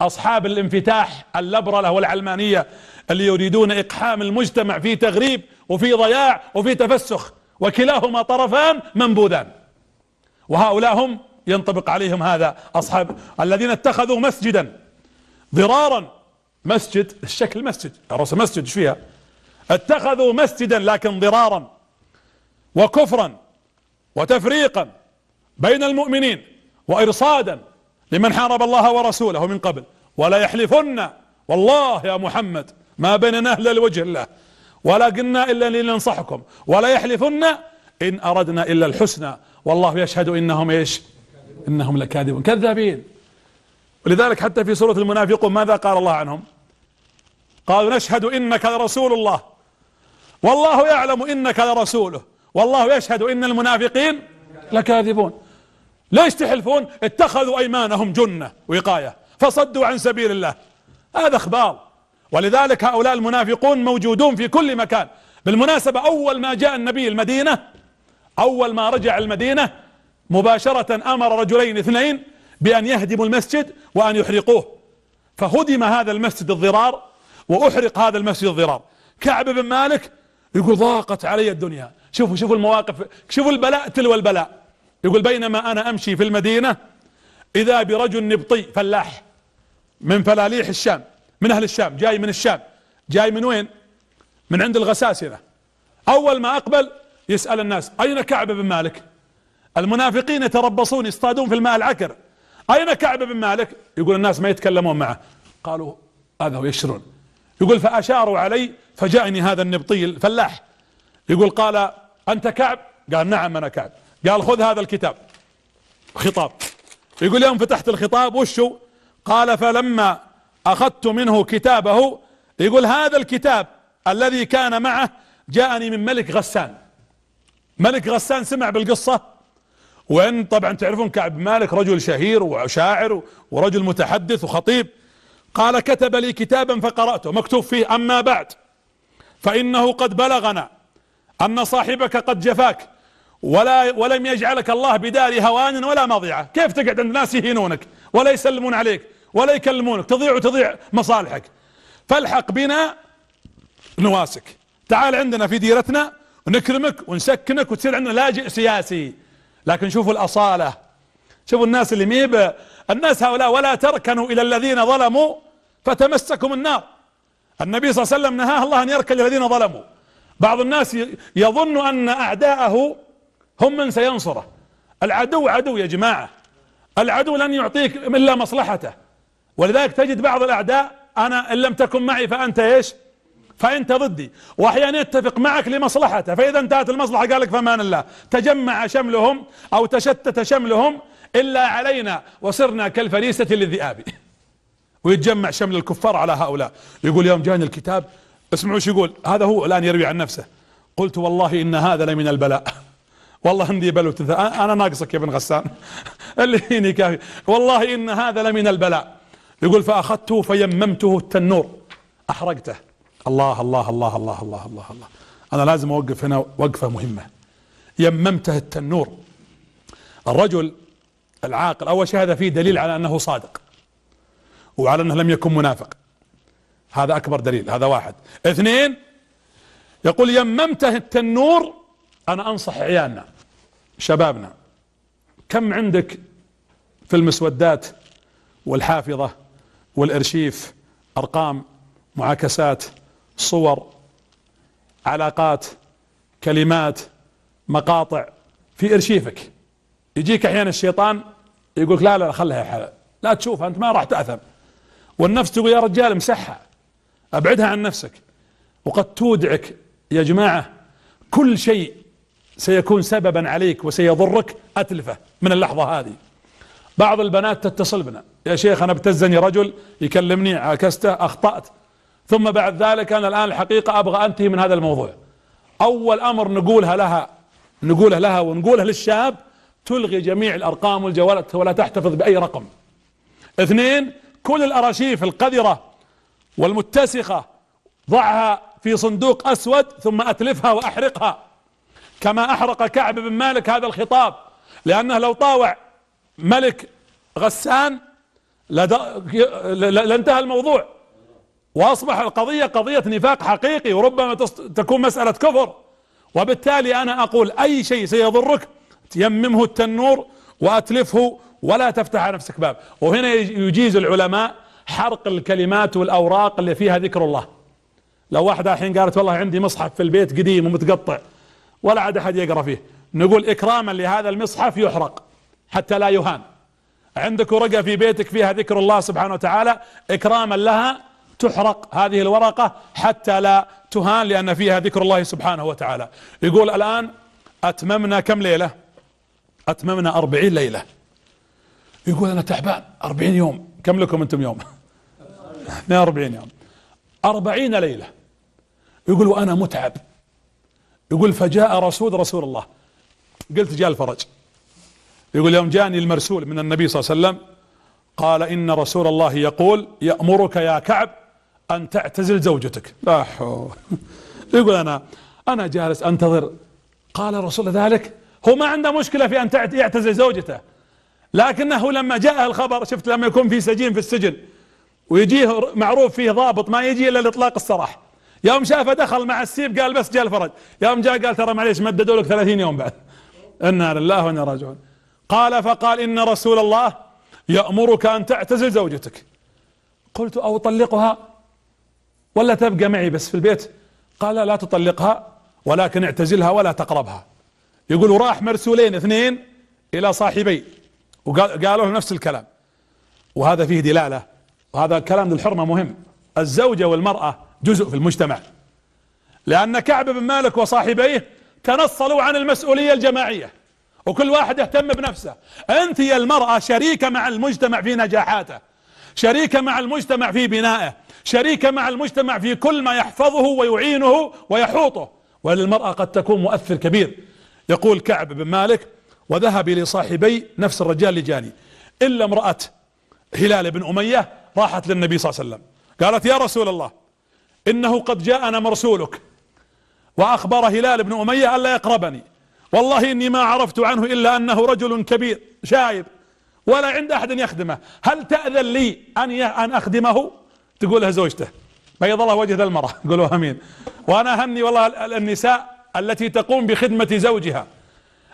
أصحاب الانفتاح اللبرلة والعلمانية اللي يريدون إقحام المجتمع في تغريب وفي ضياع وفي تفسخ وكلاهما طرفان منبوذان وهؤلاء هم ينطبق عليهم هذا أصحاب الذين اتخذوا مسجدا ضرارا مسجد الشكل مسجد الرسول مسجد ايش فيها اتخذوا مسجدا لكن ضرارا وكفرا وتفريقا بين المؤمنين وارصادا لمن حارب الله ورسوله من قبل ولا يحلفن والله يا محمد ما بيننا اهل لوجه الله ولا قلنا إلا لننصحكم ولا يحلفن إن أردنا إلا الحسنى والله يشهد إنهم إيش إنهم لكاذبون كذابين ولذلك حتى في سورة المنافقون ماذا قال الله عنهم قالوا نشهد إنك لرسول الله والله يعلم إنك لرسوله والله يشهد إن المنافقين لكاذبون ليش تحلفون اتخذوا أيمانهم جنة وقاية فصدوا عن سبيل الله هذا اخبار ولذلك هؤلاء المنافقون موجودون في كل مكان بالمناسبة أول ما جاء النبي المدينة أول ما رجع المدينة مباشرة أمر رجلين اثنين بأن يهدموا المسجد وأن يحرقوه فهدم هذا المسجد الضرار وأحرق هذا المسجد الضرار كعب بن مالك يقول ضاقت علي الدنيا شوفوا شوفوا المواقف شوفوا البلاء تلو البلاء يقول بينما أنا أمشي في المدينة إذا برجل نبطي فلاح من فلاليح الشام من اهل الشام جاي من الشام جاي من وين من عند الغساسنة اول ما اقبل يسأل الناس اين كعب بن مالك المنافقين يتربصون يصطادون في الماء العكر اين كعب بن مالك يقول الناس ما يتكلمون معه قالوا هذا هو يشرون يقول فاشاروا علي فجاءني هذا النبطي الفلاح يقول قال انت كعب قال نعم انا كعب قال خذ هذا الكتاب خطاب يقول يوم فتحت الخطاب وشو قال فلما اخذت منه كتابه يقول هذا الكتاب الذي كان معه جاءني من ملك غسان ملك غسان سمع بالقصة وان طبعا تعرفون كعب مالك رجل شهير وشاعر ورجل متحدث وخطيب قال كتب لي كتابا فقرأته مكتوب فيه اما بعد فانه قد بلغنا ان صاحبك قد جفاك ولا ولم يجعلك الله بدار هوان ولا مضيعة كيف تقعد عند ناس يهينونك ولا يسلمون عليك ولا يكلمونك تضيع وتضيع مصالحك فالحق بنا نواسك تعال عندنا في ديرتنا ونكرمك ونسكنك وتصير عندنا لاجئ سياسي لكن شوفوا الأصالة شوفوا الناس اللي ميب الناس هؤلاء ولا تركنوا إلى الذين ظلموا فتمسكم النار النبي صلى الله عليه وسلم نهاه الله أن يركن الذين ظلموا بعض الناس يظن أن أعداءه هم من سينصره العدو عدو يا جماعة العدو لن يعطيك إلا مصلحته ولذلك تجد بعض الاعداء انا ان لم تكن معي فانت ايش فانت ضدي واحيانا يتفق معك لمصلحته فاذا انتهت المصلحه قال لك فمان الله تجمع شملهم او تشتت شملهم الا علينا وصرنا كالفريسه للذئاب ويتجمع شمل الكفار على هؤلاء يقول يوم جاني الكتاب اسمعوا شو يقول هذا هو الان يروي عن نفسه قلت والله ان هذا لمن البلاء والله عندي بلوت انا ناقصك يا ابن غسان اللي هيني كافي والله ان هذا لمن البلاء يقول فأخذته فيممته التنور أحرقته الله الله الله الله الله الله الله أنا لازم أوقف هنا وقفة مهمة يممته التنور الرجل العاقل أول شيء هذا فيه دليل على أنه صادق وعلى أنه لم يكن منافق هذا أكبر دليل هذا واحد اثنين يقول يممته التنور أنا أنصح عيالنا شبابنا كم عندك في المسودات والحافظة والارشيف ارقام معاكسات صور علاقات كلمات مقاطع في ارشيفك يجيك احيانا الشيطان يقولك لا لا خلها يا حلا لا تشوفها انت ما راح تاثم والنفس تقول يا رجال امسحها ابعدها عن نفسك وقد تودعك يا جماعه كل شيء سيكون سببا عليك وسيضرك اتلفه من اللحظه هذه بعض البنات تتصل بنا يا شيخ انا ابتزني رجل يكلمني عكسته اخطأت ثم بعد ذلك انا الان الحقيقة ابغى انتهي من هذا الموضوع اول امر نقولها لها نقوله لها ونقوله للشاب تلغي جميع الارقام والجوالات ولا تحتفظ باي رقم اثنين كل الاراشيف القذرة والمتسخة ضعها في صندوق اسود ثم اتلفها واحرقها كما احرق كعب بن مالك هذا الخطاب لانه لو طاوع ملك غسان لد... لانتهى الموضوع واصبح القضية قضية نفاق حقيقي وربما تص... تكون مسألة كفر وبالتالي انا اقول اي شيء سيضرك تيممه التنور واتلفه ولا تفتح على نفسك باب وهنا يجيز العلماء حرق الكلمات والاوراق اللي فيها ذكر الله لو واحدة الحين قالت والله عندي مصحف في البيت قديم ومتقطع ولا عاد احد يقرا فيه نقول اكراما لهذا المصحف يحرق حتى لا يهان عندك ورقة في بيتك فيها ذكر الله سبحانه وتعالى اكراما لها تحرق هذه الورقة حتى لا تهان لان فيها ذكر الله سبحانه وتعالى يقول الان اتممنا كم ليلة اتممنا اربعين ليلة يقول انا تعبان اربعين يوم كم لكم انتم يوم 42 يوم أربعين ليلة يقول وأنا متعب يقول فجاء رسول رسول الله قلت جاء الفرج يقول يوم جاني المرسول من النبي صلى الله عليه وسلم قال إن رسول الله يقول يأمرك يا كعب أن تعتزل زوجتك لا يقول أنا أنا جالس أنتظر قال رسول ذلك هو ما عنده مشكلة في أن يعتزل زوجته لكنه لما جاءه الخبر شفت لما يكون في سجين في السجن ويجيه معروف فيه ضابط ما يجي إلا لإطلاق السراح يوم شافه دخل مع السيب قال بس جاء الفرج يوم جاء قال ترى معليش مددوا لك 30 يوم بعد انا لله وانا راجعون قال فقال إن رسول الله يأمرك أن تعتزل زوجتك قلت أو طلقها ولا تبقى معي بس في البيت قال لا تطلقها ولكن اعتزلها ولا تقربها يقول راح مرسولين اثنين إلى صاحبي وقالوا له نفس الكلام وهذا فيه دلالة وهذا كلام للحرمة مهم الزوجة والمرأة جزء في المجتمع لأن كعب بن مالك وصاحبيه تنصلوا عن المسؤولية الجماعية وكل واحد يهتم بنفسه انت يا المرأة شريكة مع المجتمع في نجاحاته شريكة مع المجتمع في بنائه شريكة مع المجتمع في كل ما يحفظه ويعينه ويحوطه وللمرأة قد تكون مؤثر كبير يقول كعب بن مالك وذهب لصاحبي نفس الرجال اللي جاني الا امرأة هلال بن امية راحت للنبي صلى الله عليه وسلم قالت يا رسول الله انه قد جاءنا مرسولك واخبر هلال بن امية الا يقربني والله اني ما عرفت عنه الا انه رجل كبير شايب ولا عند احد يخدمه هل تأذن لي ان ان اخدمه تقولها زوجته بيض الله وجه المرأة قولوا امين وانا اهني والله النساء التي تقوم بخدمة زوجها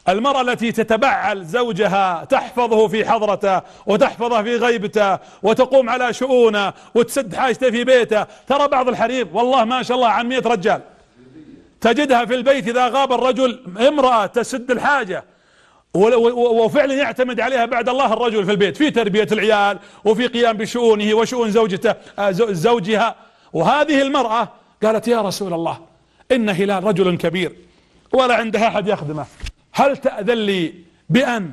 المرأة التي تتبعل زوجها تحفظه في حضرته وتحفظه في غيبته وتقوم على شؤونه وتسد حاجته في بيته ترى بعض الحريم والله ما شاء الله عن مئة رجال تجدها في البيت إذا غاب الرجل امرأة تسد الحاجة وفعلا يعتمد عليها بعد الله الرجل في البيت في تربية العيال وفي قيام بشؤونه وشؤون زوجته آه، زوجها وهذه المرأة قالت يا رسول الله إن هلال رجل كبير ولا عندها أحد يخدمه هل تأذن لي بأن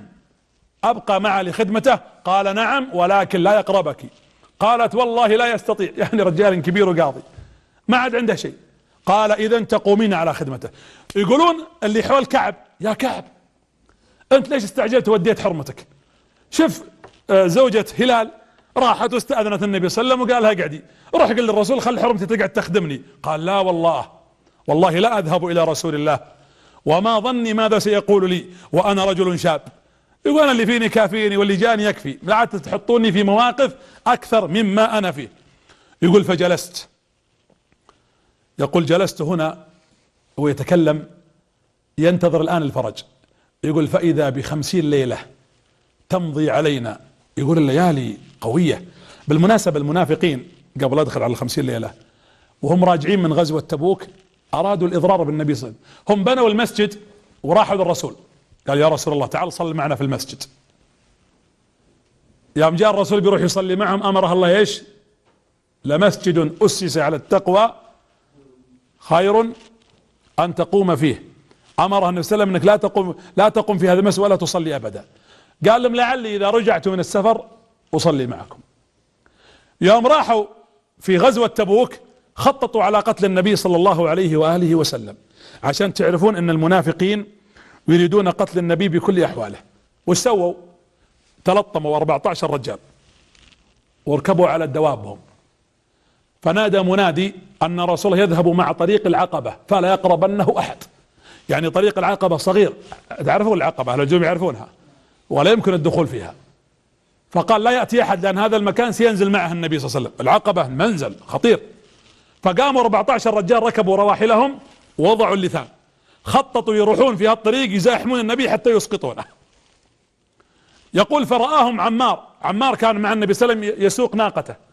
أبقى معه لخدمته قال نعم ولكن لا يقربك قالت والله لا يستطيع يعني رجال كبير وقاضي ما عاد عنده شيء قال اذا تقومين على خدمته يقولون اللي حول كعب يا كعب انت ليش استعجلت وديت حرمتك شف آه، زوجة هلال راحت واستأذنت النبي صلى الله عليه وسلم وقال لها قعدي روح قل للرسول خل حرمتي تقعد تخدمني قال لا والله والله لا اذهب الى رسول الله وما ظني ماذا سيقول لي وانا رجل شاب يقول انا اللي فيني كافيني واللي جاني يكفي لا تحطوني في مواقف اكثر مما انا فيه يقول فجلست يقول جلست هنا هو يتكلم ينتظر الآن الفرج يقول فإذا بخمسين ليلة تمضي علينا يقول الليالي قوية بالمناسبة المنافقين قبل أدخل على الخمسين ليلة وهم راجعين من غزوة تبوك أرادوا الإضرار بالنبي صلى الله عليه وسلم هم بنوا المسجد وراحوا للرسول قال يا رسول الله تعال صل معنا في المسجد يوم جاء الرسول بيروح يصلي معهم أمره الله إيش لمسجد أسس على التقوى خير أن تقوم فيه أمره النبي صلى الله عليه وسلم أنك لا تقوم لا تقوم في هذا المسجد ولا تصلي أبدا قال لهم لعلي إذا رجعت من السفر أصلي معكم يوم راحوا في غزوة تبوك خططوا على قتل النبي صلى الله عليه وآله وسلم عشان تعرفون أن المنافقين يريدون قتل النبي بكل أحواله وش سووا تلطموا 14 رجال وركبوا على دوابهم فنادى منادي أن رسول يذهب مع طريق العقبة فلا يقربنه أحد يعني طريق العقبة صغير تعرفون العقبة أهل الجمع يعرفونها ولا يمكن الدخول فيها فقال لا يأتي أحد لأن هذا المكان سينزل معه النبي صلى الله عليه وسلم العقبة منزل خطير فقاموا 14 رجال ركبوا رواحلهم ووضعوا اللثام خططوا يروحون في هالطريق يزاحمون النبي حتى يسقطونه يقول فرآهم عمار عمار كان مع النبي صلى الله عليه وسلم يسوق ناقته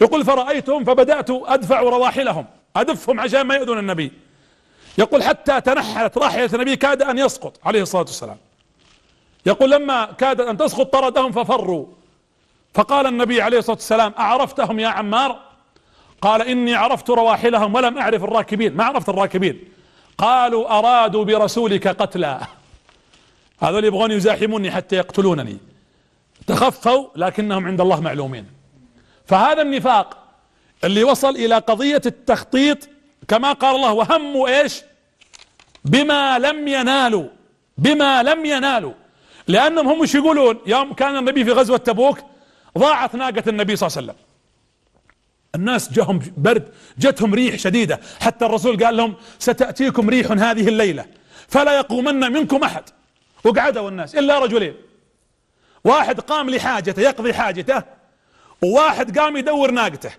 يقول فرأيتهم فبدأت أدفع رواحلهم أدفهم عشان ما يؤذون النبي يقول حتى تنحلت راحلة النبي كاد أن يسقط عليه الصلاة والسلام يقول لما كادت أن تسقط طردهم ففروا فقال النبي عليه الصلاة والسلام أعرفتهم يا عمار قال إني عرفت رواحلهم ولم أعرف الراكبين ما عرفت الراكبين قالوا أرادوا برسولك قتلا هذول يبغون يزاحموني حتى يقتلونني تخفوا لكنهم عند الله معلومين فهذا النفاق اللي وصل الى قضية التخطيط كما قال الله وهموا ايش بما لم ينالوا بما لم ينالوا لانهم هم مش يقولون يوم كان النبي في غزوة تبوك ضاعت ناقة النبي صلى الله عليه وسلم الناس جاهم برد جتهم ريح شديدة حتى الرسول قال لهم ستأتيكم ريح هذه الليلة فلا يقومن منكم احد وقعدوا الناس الا رجلين واحد قام لحاجته يقضي حاجته وواحد قام يدور ناقته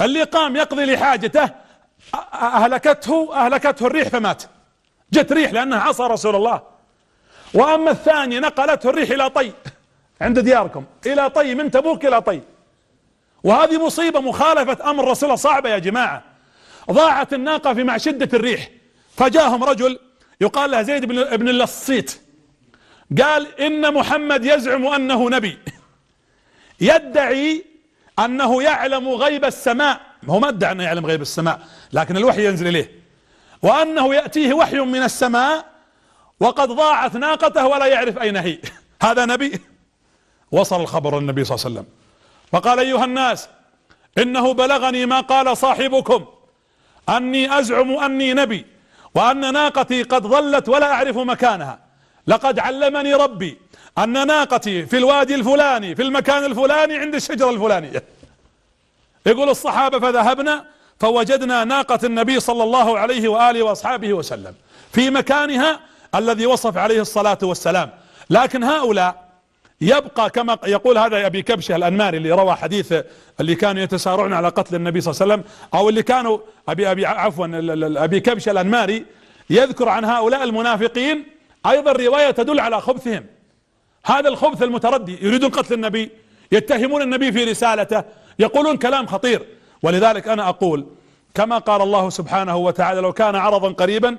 اللي قام يقضي لحاجته اهلكته اهلكته الريح فمات جت ريح لانها عصى رسول الله واما الثاني نقلته الريح الى طي عند دياركم الى طي من تبوك الى طي وهذه مصيبه مخالفه امر رسول الله صعبه يا جماعه ضاعت الناقه في مع شده الريح فجاهم رجل يقال له زيد بن بن اللصيت قال ان محمد يزعم انه نبي يدعي انه يعلم غيب السماء هو ما ادعى انه يعلم غيب السماء لكن الوحي ينزل اليه وانه ياتيه وحي من السماء وقد ضاعت ناقته ولا يعرف اين هي هذا نبي وصل الخبر للنبي صلى الله عليه وسلم فقال ايها الناس انه بلغني ما قال صاحبكم اني ازعم اني نبي وان ناقتي قد ظلت ولا اعرف مكانها لقد علمني ربي ان ناقتي في الوادي الفلاني في المكان الفلاني عند الشجرة الفلانية يقول الصحابة فذهبنا فوجدنا ناقة النبي صلى الله عليه وآله واصحابه وسلم في مكانها الذي وصف عليه الصلاة والسلام لكن هؤلاء يبقى كما يقول هذا ابي كبشة الانماري اللي روى حديث اللي كانوا يتسارعون على قتل النبي صلى الله عليه وسلم او اللي كانوا ابي ابي عفوا ابي كبشة الانماري يذكر عن هؤلاء المنافقين ايضا رواية تدل على خبثهم هذا الخبث المتردي يريدون قتل النبي يتهمون النبي في رسالته يقولون كلام خطير ولذلك انا اقول كما قال الله سبحانه وتعالى لو كان عرضا قريبا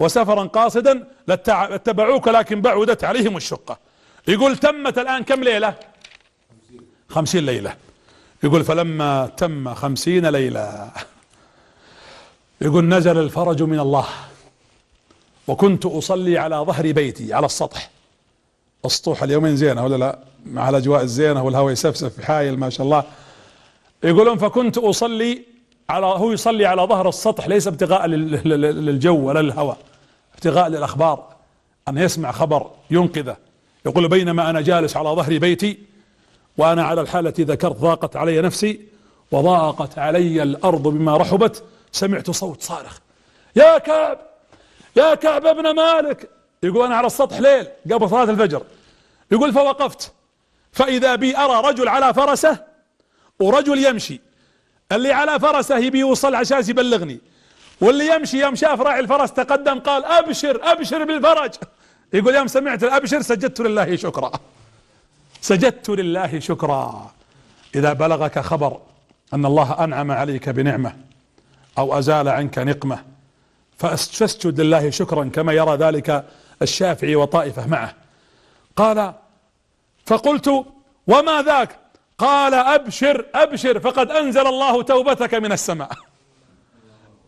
وسفرا قاصدا لاتبعوك لكن بعدت عليهم الشقة يقول تمت الان كم ليلة خمسين ليلة يقول فلما تم خمسين ليلة يقول نزل الفرج من الله وكنت اصلي على ظهر بيتي على السطح اسطوحه اليومين زينه ولا لا؟ مع الاجواء الزينه والهواء يسفسف حايل ما شاء الله يقولون فكنت اصلي على هو يصلي على ظهر السطح ليس ابتغاء للجو ولا للهواء ابتغاء للاخبار ان يسمع خبر ينقذه يقول بينما انا جالس على ظهر بيتي وانا على الحاله التي ذكرت ضاقت علي نفسي وضاقت علي الارض بما رحبت سمعت صوت صارخ يا كعب يا كعب ابن مالك يقول أنا على السطح ليل قبل صلاة الفجر يقول فوقفت فإذا بي أرى رجل على فرسه ورجل يمشي اللي على فرسه يبي يوصل عشان يبلغني واللي يمشي يوم شاف راعي الفرس تقدم قال أبشر أبشر بالفرج يقول يوم سمعت الأبشر سجدت لله شكرا سجدت لله شكرا إذا بلغك خبر أن الله أنعم عليك بنعمة أو أزال عنك نقمة فاسجد لله شكرا كما يرى ذلك الشافعي وطائفة معه قال فقلت وما ذاك قال أبشر أبشر فقد أنزل الله توبتك من السماء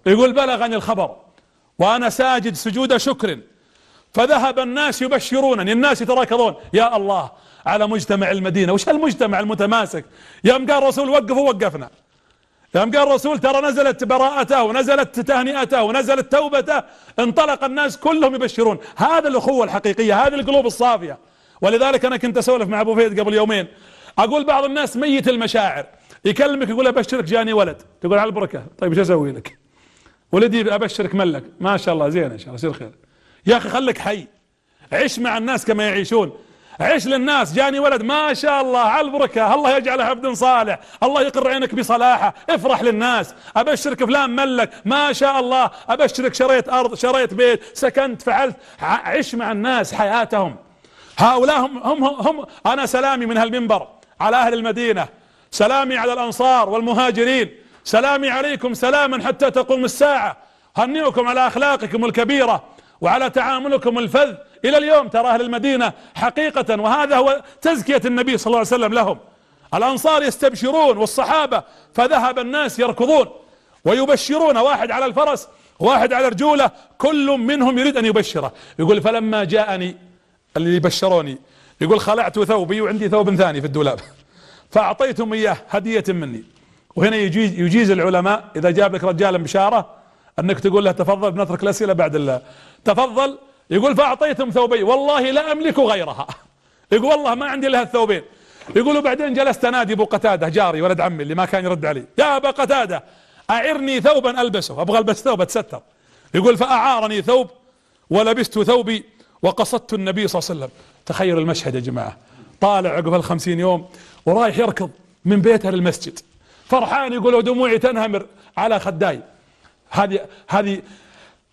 يقول بلغني الخبر وأنا ساجد سجود شكر فذهب الناس يبشرونني الناس يتراكضون يا الله على مجتمع المدينة وش المجتمع المتماسك يوم قال الرسول وقفوا وقفنا لما قال الرسول ترى نزلت براءته ونزلت تهنئته ونزلت توبته انطلق الناس كلهم يبشرون هذا الاخوة الحقيقية هذه القلوب الصافية ولذلك انا كنت اسولف مع ابو فهد قبل يومين اقول بعض الناس ميت المشاعر يكلمك يقول ابشرك جاني ولد تقول على البركة طيب شو اسوي لك ولدي ابشرك ملك ما شاء الله زين ان شاء الله يصير خير يا اخي خلك حي عش مع الناس كما يعيشون عيش للناس جاني ولد ما شاء الله على البركة الله يجعله عبد صالح الله يقر عينك بصلاحه افرح للناس ابشرك فلان ملك ما شاء الله ابشرك شريت ارض شريت بيت سكنت فعلت عش مع الناس حياتهم هؤلاء هم هم, هم انا سلامي من هالمنبر على اهل المدينة سلامي على الانصار والمهاجرين سلامي عليكم سلاما حتى تقوم الساعة هنئكم على اخلاقكم الكبيرة وعلى تعاملكم الفذ الى اليوم ترى اهل المدينة حقيقة وهذا هو تزكية النبي صلى الله عليه وسلم لهم الانصار يستبشرون والصحابة فذهب الناس يركضون ويبشرون واحد على الفرس واحد على رجوله كل منهم يريد ان يبشره يقول فلما جاءني اللي بشروني يقول خلعت ثوبي وعندي ثوب ثاني في الدولاب فاعطيتهم اياه هدية مني وهنا يجيز, يجيز العلماء اذا جاب لك رجال بشارة انك تقول له تفضل بنترك الاسئلة بعد الله تفضل يقول فأعطيتهم ثوبي والله لا أملك غيرها يقول والله ما عندي لها الثوبين يقول وبعدين جلست انادي ابو قتاده جاري ولد عمي اللي ما كان يرد علي يا ابا قتاده اعرني ثوبا البسه ابغى البس ثوب اتستر يقول فاعارني ثوب ولبست ثوبي وقصدت النبي صلى الله عليه وسلم تخيل المشهد يا جماعه طالع عقب الخمسين يوم ورايح يركض من بيته للمسجد فرحان يقول دموعي تنهمر على خداي هذه هذه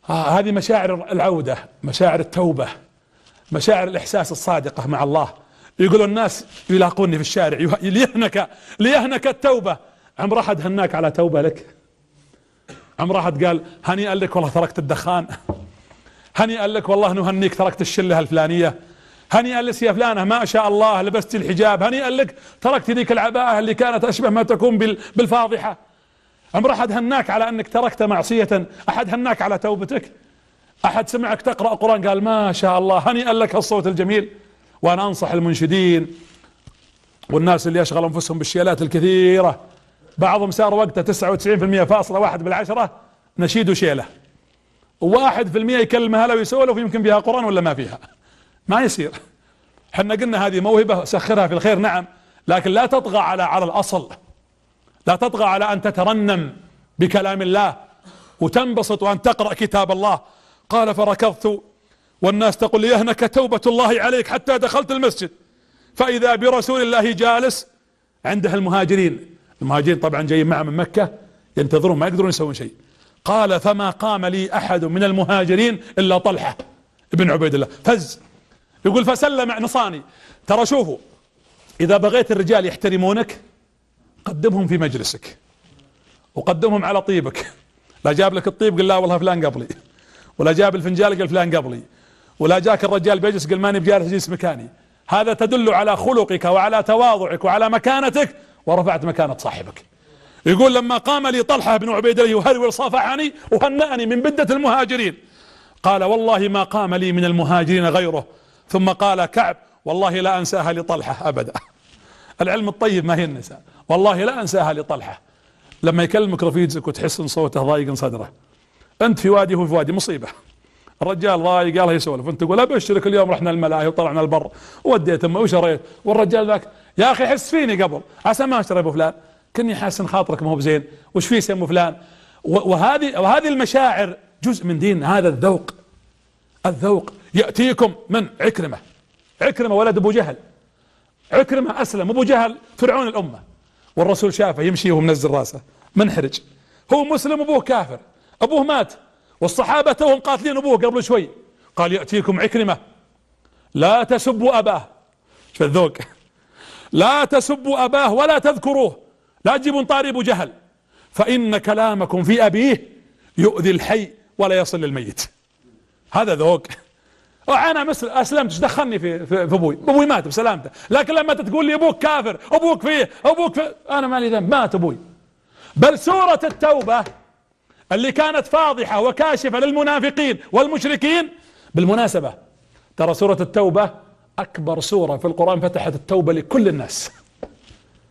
آه هذه مشاعر العودة مشاعر التوبة مشاعر الإحساس الصادقة مع الله يقولوا الناس يلاقوني في الشارع ليهنك ليهنك التوبة عمر أحد هناك على توبة لك عمر أحد قال هنيئا لك والله تركت الدخان هنيئا لك والله نهنيك تركت الشلة الفلانية هنيئا لك يا فلانة ما شاء الله لبست الحجاب هنيئا لك تركت ذيك العباءة اللي كانت أشبه ما تكون بالفاضحة عمر أحد هناك على أنك تركت معصية أحد هناك على توبتك أحد سمعك تقرأ قرآن قال ما شاء الله هنيئا لك الصوت الجميل وأنا أنصح المنشدين والناس اللي يشغل أنفسهم بالشيلات الكثيرة بعضهم سار وقته المية فاصلة واحد بالعشرة نشيد وشيلة واحد في المية يكلمها لو يسولف يمكن فيها قرآن ولا ما فيها ما يصير حنا قلنا هذه موهبة سخرها في الخير نعم لكن لا تطغى على على الأصل لا تطغى على أن تترنم بكلام الله وتنبسط وأن تقرأ كتاب الله قال فركضت والناس تقول لي يهنك توبة الله عليك حتى دخلت المسجد فإذا برسول الله جالس عنده المهاجرين المهاجرين طبعا جايين معه من مكة ينتظرون ما يقدرون يسوون شيء قال فما قام لي أحد من المهاجرين إلا طلحة ابن عبيد الله فز يقول فسلم نصاني ترى شوفوا إذا بغيت الرجال يحترمونك قدمهم في مجلسك وقدمهم على طيبك لا جاب لك الطيب قل لا والله فلان قبلي ولا جاب الفنجال قل فلان قبلي ولا جاك الرجال بيجلس قل ماني بجالس اجلس مكاني هذا تدل على خلقك وعلى تواضعك وعلى مكانتك ورفعت مكانة صاحبك يقول لما قام لي طلحة بن عبيد الله يهرول صافحني وهنأني من بدة المهاجرين قال والله ما قام لي من المهاجرين غيره ثم قال كعب والله لا أنساها لطلحة أبدا العلم الطيب ما هي النساء والله لا انساها لطلحه لما يكلمك رفيجك وتحس ان صوته ضايق صدره انت في وادي هو في وادي مصيبه الرجال ضايق قال يسولف انت تقول ابشرك اليوم رحنا الملاهي وطلعنا البر وديت امه وشريت والرجال ذاك يا اخي حس فيني قبل عسى ما اشتري ابو فلان كني حاس ان خاطرك ما هو بزين وش فيه سمو فلان وهذه وهذه المشاعر جزء من دين هذا الذوق الذوق ياتيكم من عكرمه عكرمه ولد ابو جهل عكرمه اسلم ابو جهل فرعون الامه والرسول شافه يمشي وهو منزل راسه منحرج هو مسلم ابوه كافر ابوه مات والصحابة توهم قاتلين ابوه قبل شوي قال يأتيكم عكرمة لا تسبوا اباه شوف الذوق لا تسبوا اباه ولا تذكروه لا تجيبون طاري ابو جهل فان كلامكم في ابيه يؤذي الحي ولا يصل للميت هذا ذوق وانا مثل اسلمت ايش دخلني في في ابوي ابوي مات بسلامته لكن لما تقول لي ابوك كافر ابوك فيه ابوك فيه انا مالي ذنب مات ابوي بل سوره التوبه اللي كانت فاضحه وكاشفه للمنافقين والمشركين بالمناسبه ترى سوره التوبه اكبر سوره في القران فتحت التوبه لكل الناس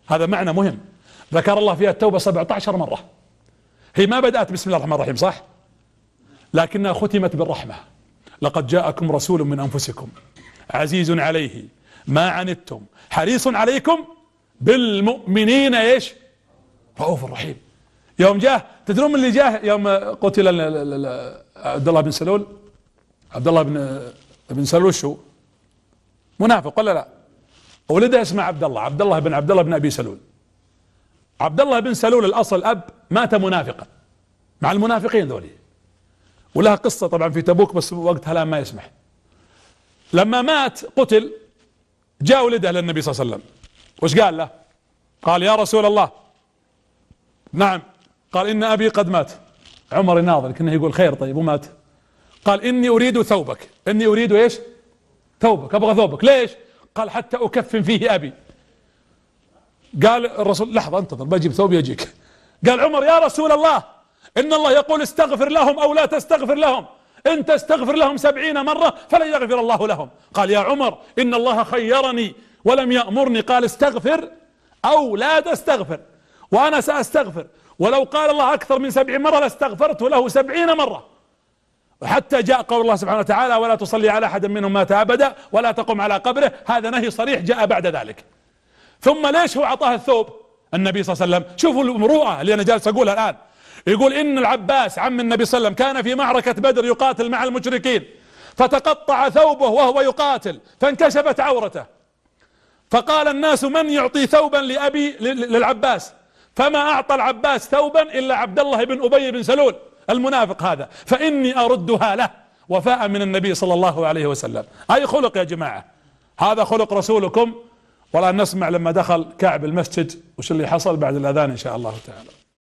هذا معنى مهم ذكر الله فيها التوبه 17 مره هي ما بدات بسم الله الرحمن الرحيم صح لكنها ختمت بالرحمه لقد جاءكم رسول من أنفسكم عزيز عليه ما عنتم حريص عليكم بالمؤمنين ايش رؤوف رحيم يوم جاه تدرون من اللي جاه يوم قتل عبد الله بن سلول عبد الله بن بن سلول شو منافق ولا لا ولده اسمه عبد الله عبد الله بن عبد الله بن ابي سلول عبد الله بن سلول الاصل اب مات منافقا مع المنافقين ذولي ولها قصة طبعا في تبوك بس وقتها الآن ما يسمح لما مات قتل جاء ولده للنبي صلى الله عليه وسلم وش قال له قال يا رسول الله نعم قال إن أبي قد مات عمر يناظر كأنه يقول خير طيب ومات قال إني أريد ثوبك إني أريد إيش ثوبك أبغى ثوبك ليش قال حتى أكفن فيه أبي قال الرسول لحظة انتظر بجيب ثوبي يجيك قال عمر يا رسول الله إن الله يقول استغفر لهم أو لا تستغفر لهم إن تستغفر لهم سبعين مرة فلن يغفر الله لهم قال يا عمر إن الله خيرني ولم يأمرني قال استغفر أو لا تستغفر وأنا سأستغفر ولو قال الله أكثر من سبعين مرة لاستغفرت له سبعين مرة حتى جاء قول الله سبحانه وتعالى ولا تصلي على أحد منهم مات أبدا ولا تقم على قبره هذا نهي صريح جاء بعد ذلك ثم ليش هو أعطاه الثوب النبي صلى الله عليه وسلم شوفوا المروءة اللي أنا جالس أقولها الآن يقول إن العباس عم النبي صلى الله عليه وسلم كان في معركة بدر يقاتل مع المشركين فتقطع ثوبه وهو يقاتل فانكشفت عورته فقال الناس من يعطي ثوبا لأبي للعباس فما أعطى العباس ثوبا إلا عبد الله بن أبي بن سلول المنافق هذا فإني أردها له وفاء من النبي صلى الله عليه وسلم أي خلق يا جماعة هذا خلق رسولكم ولا نسمع لما دخل كعب المسجد وش اللي حصل بعد الأذان إن شاء الله تعالى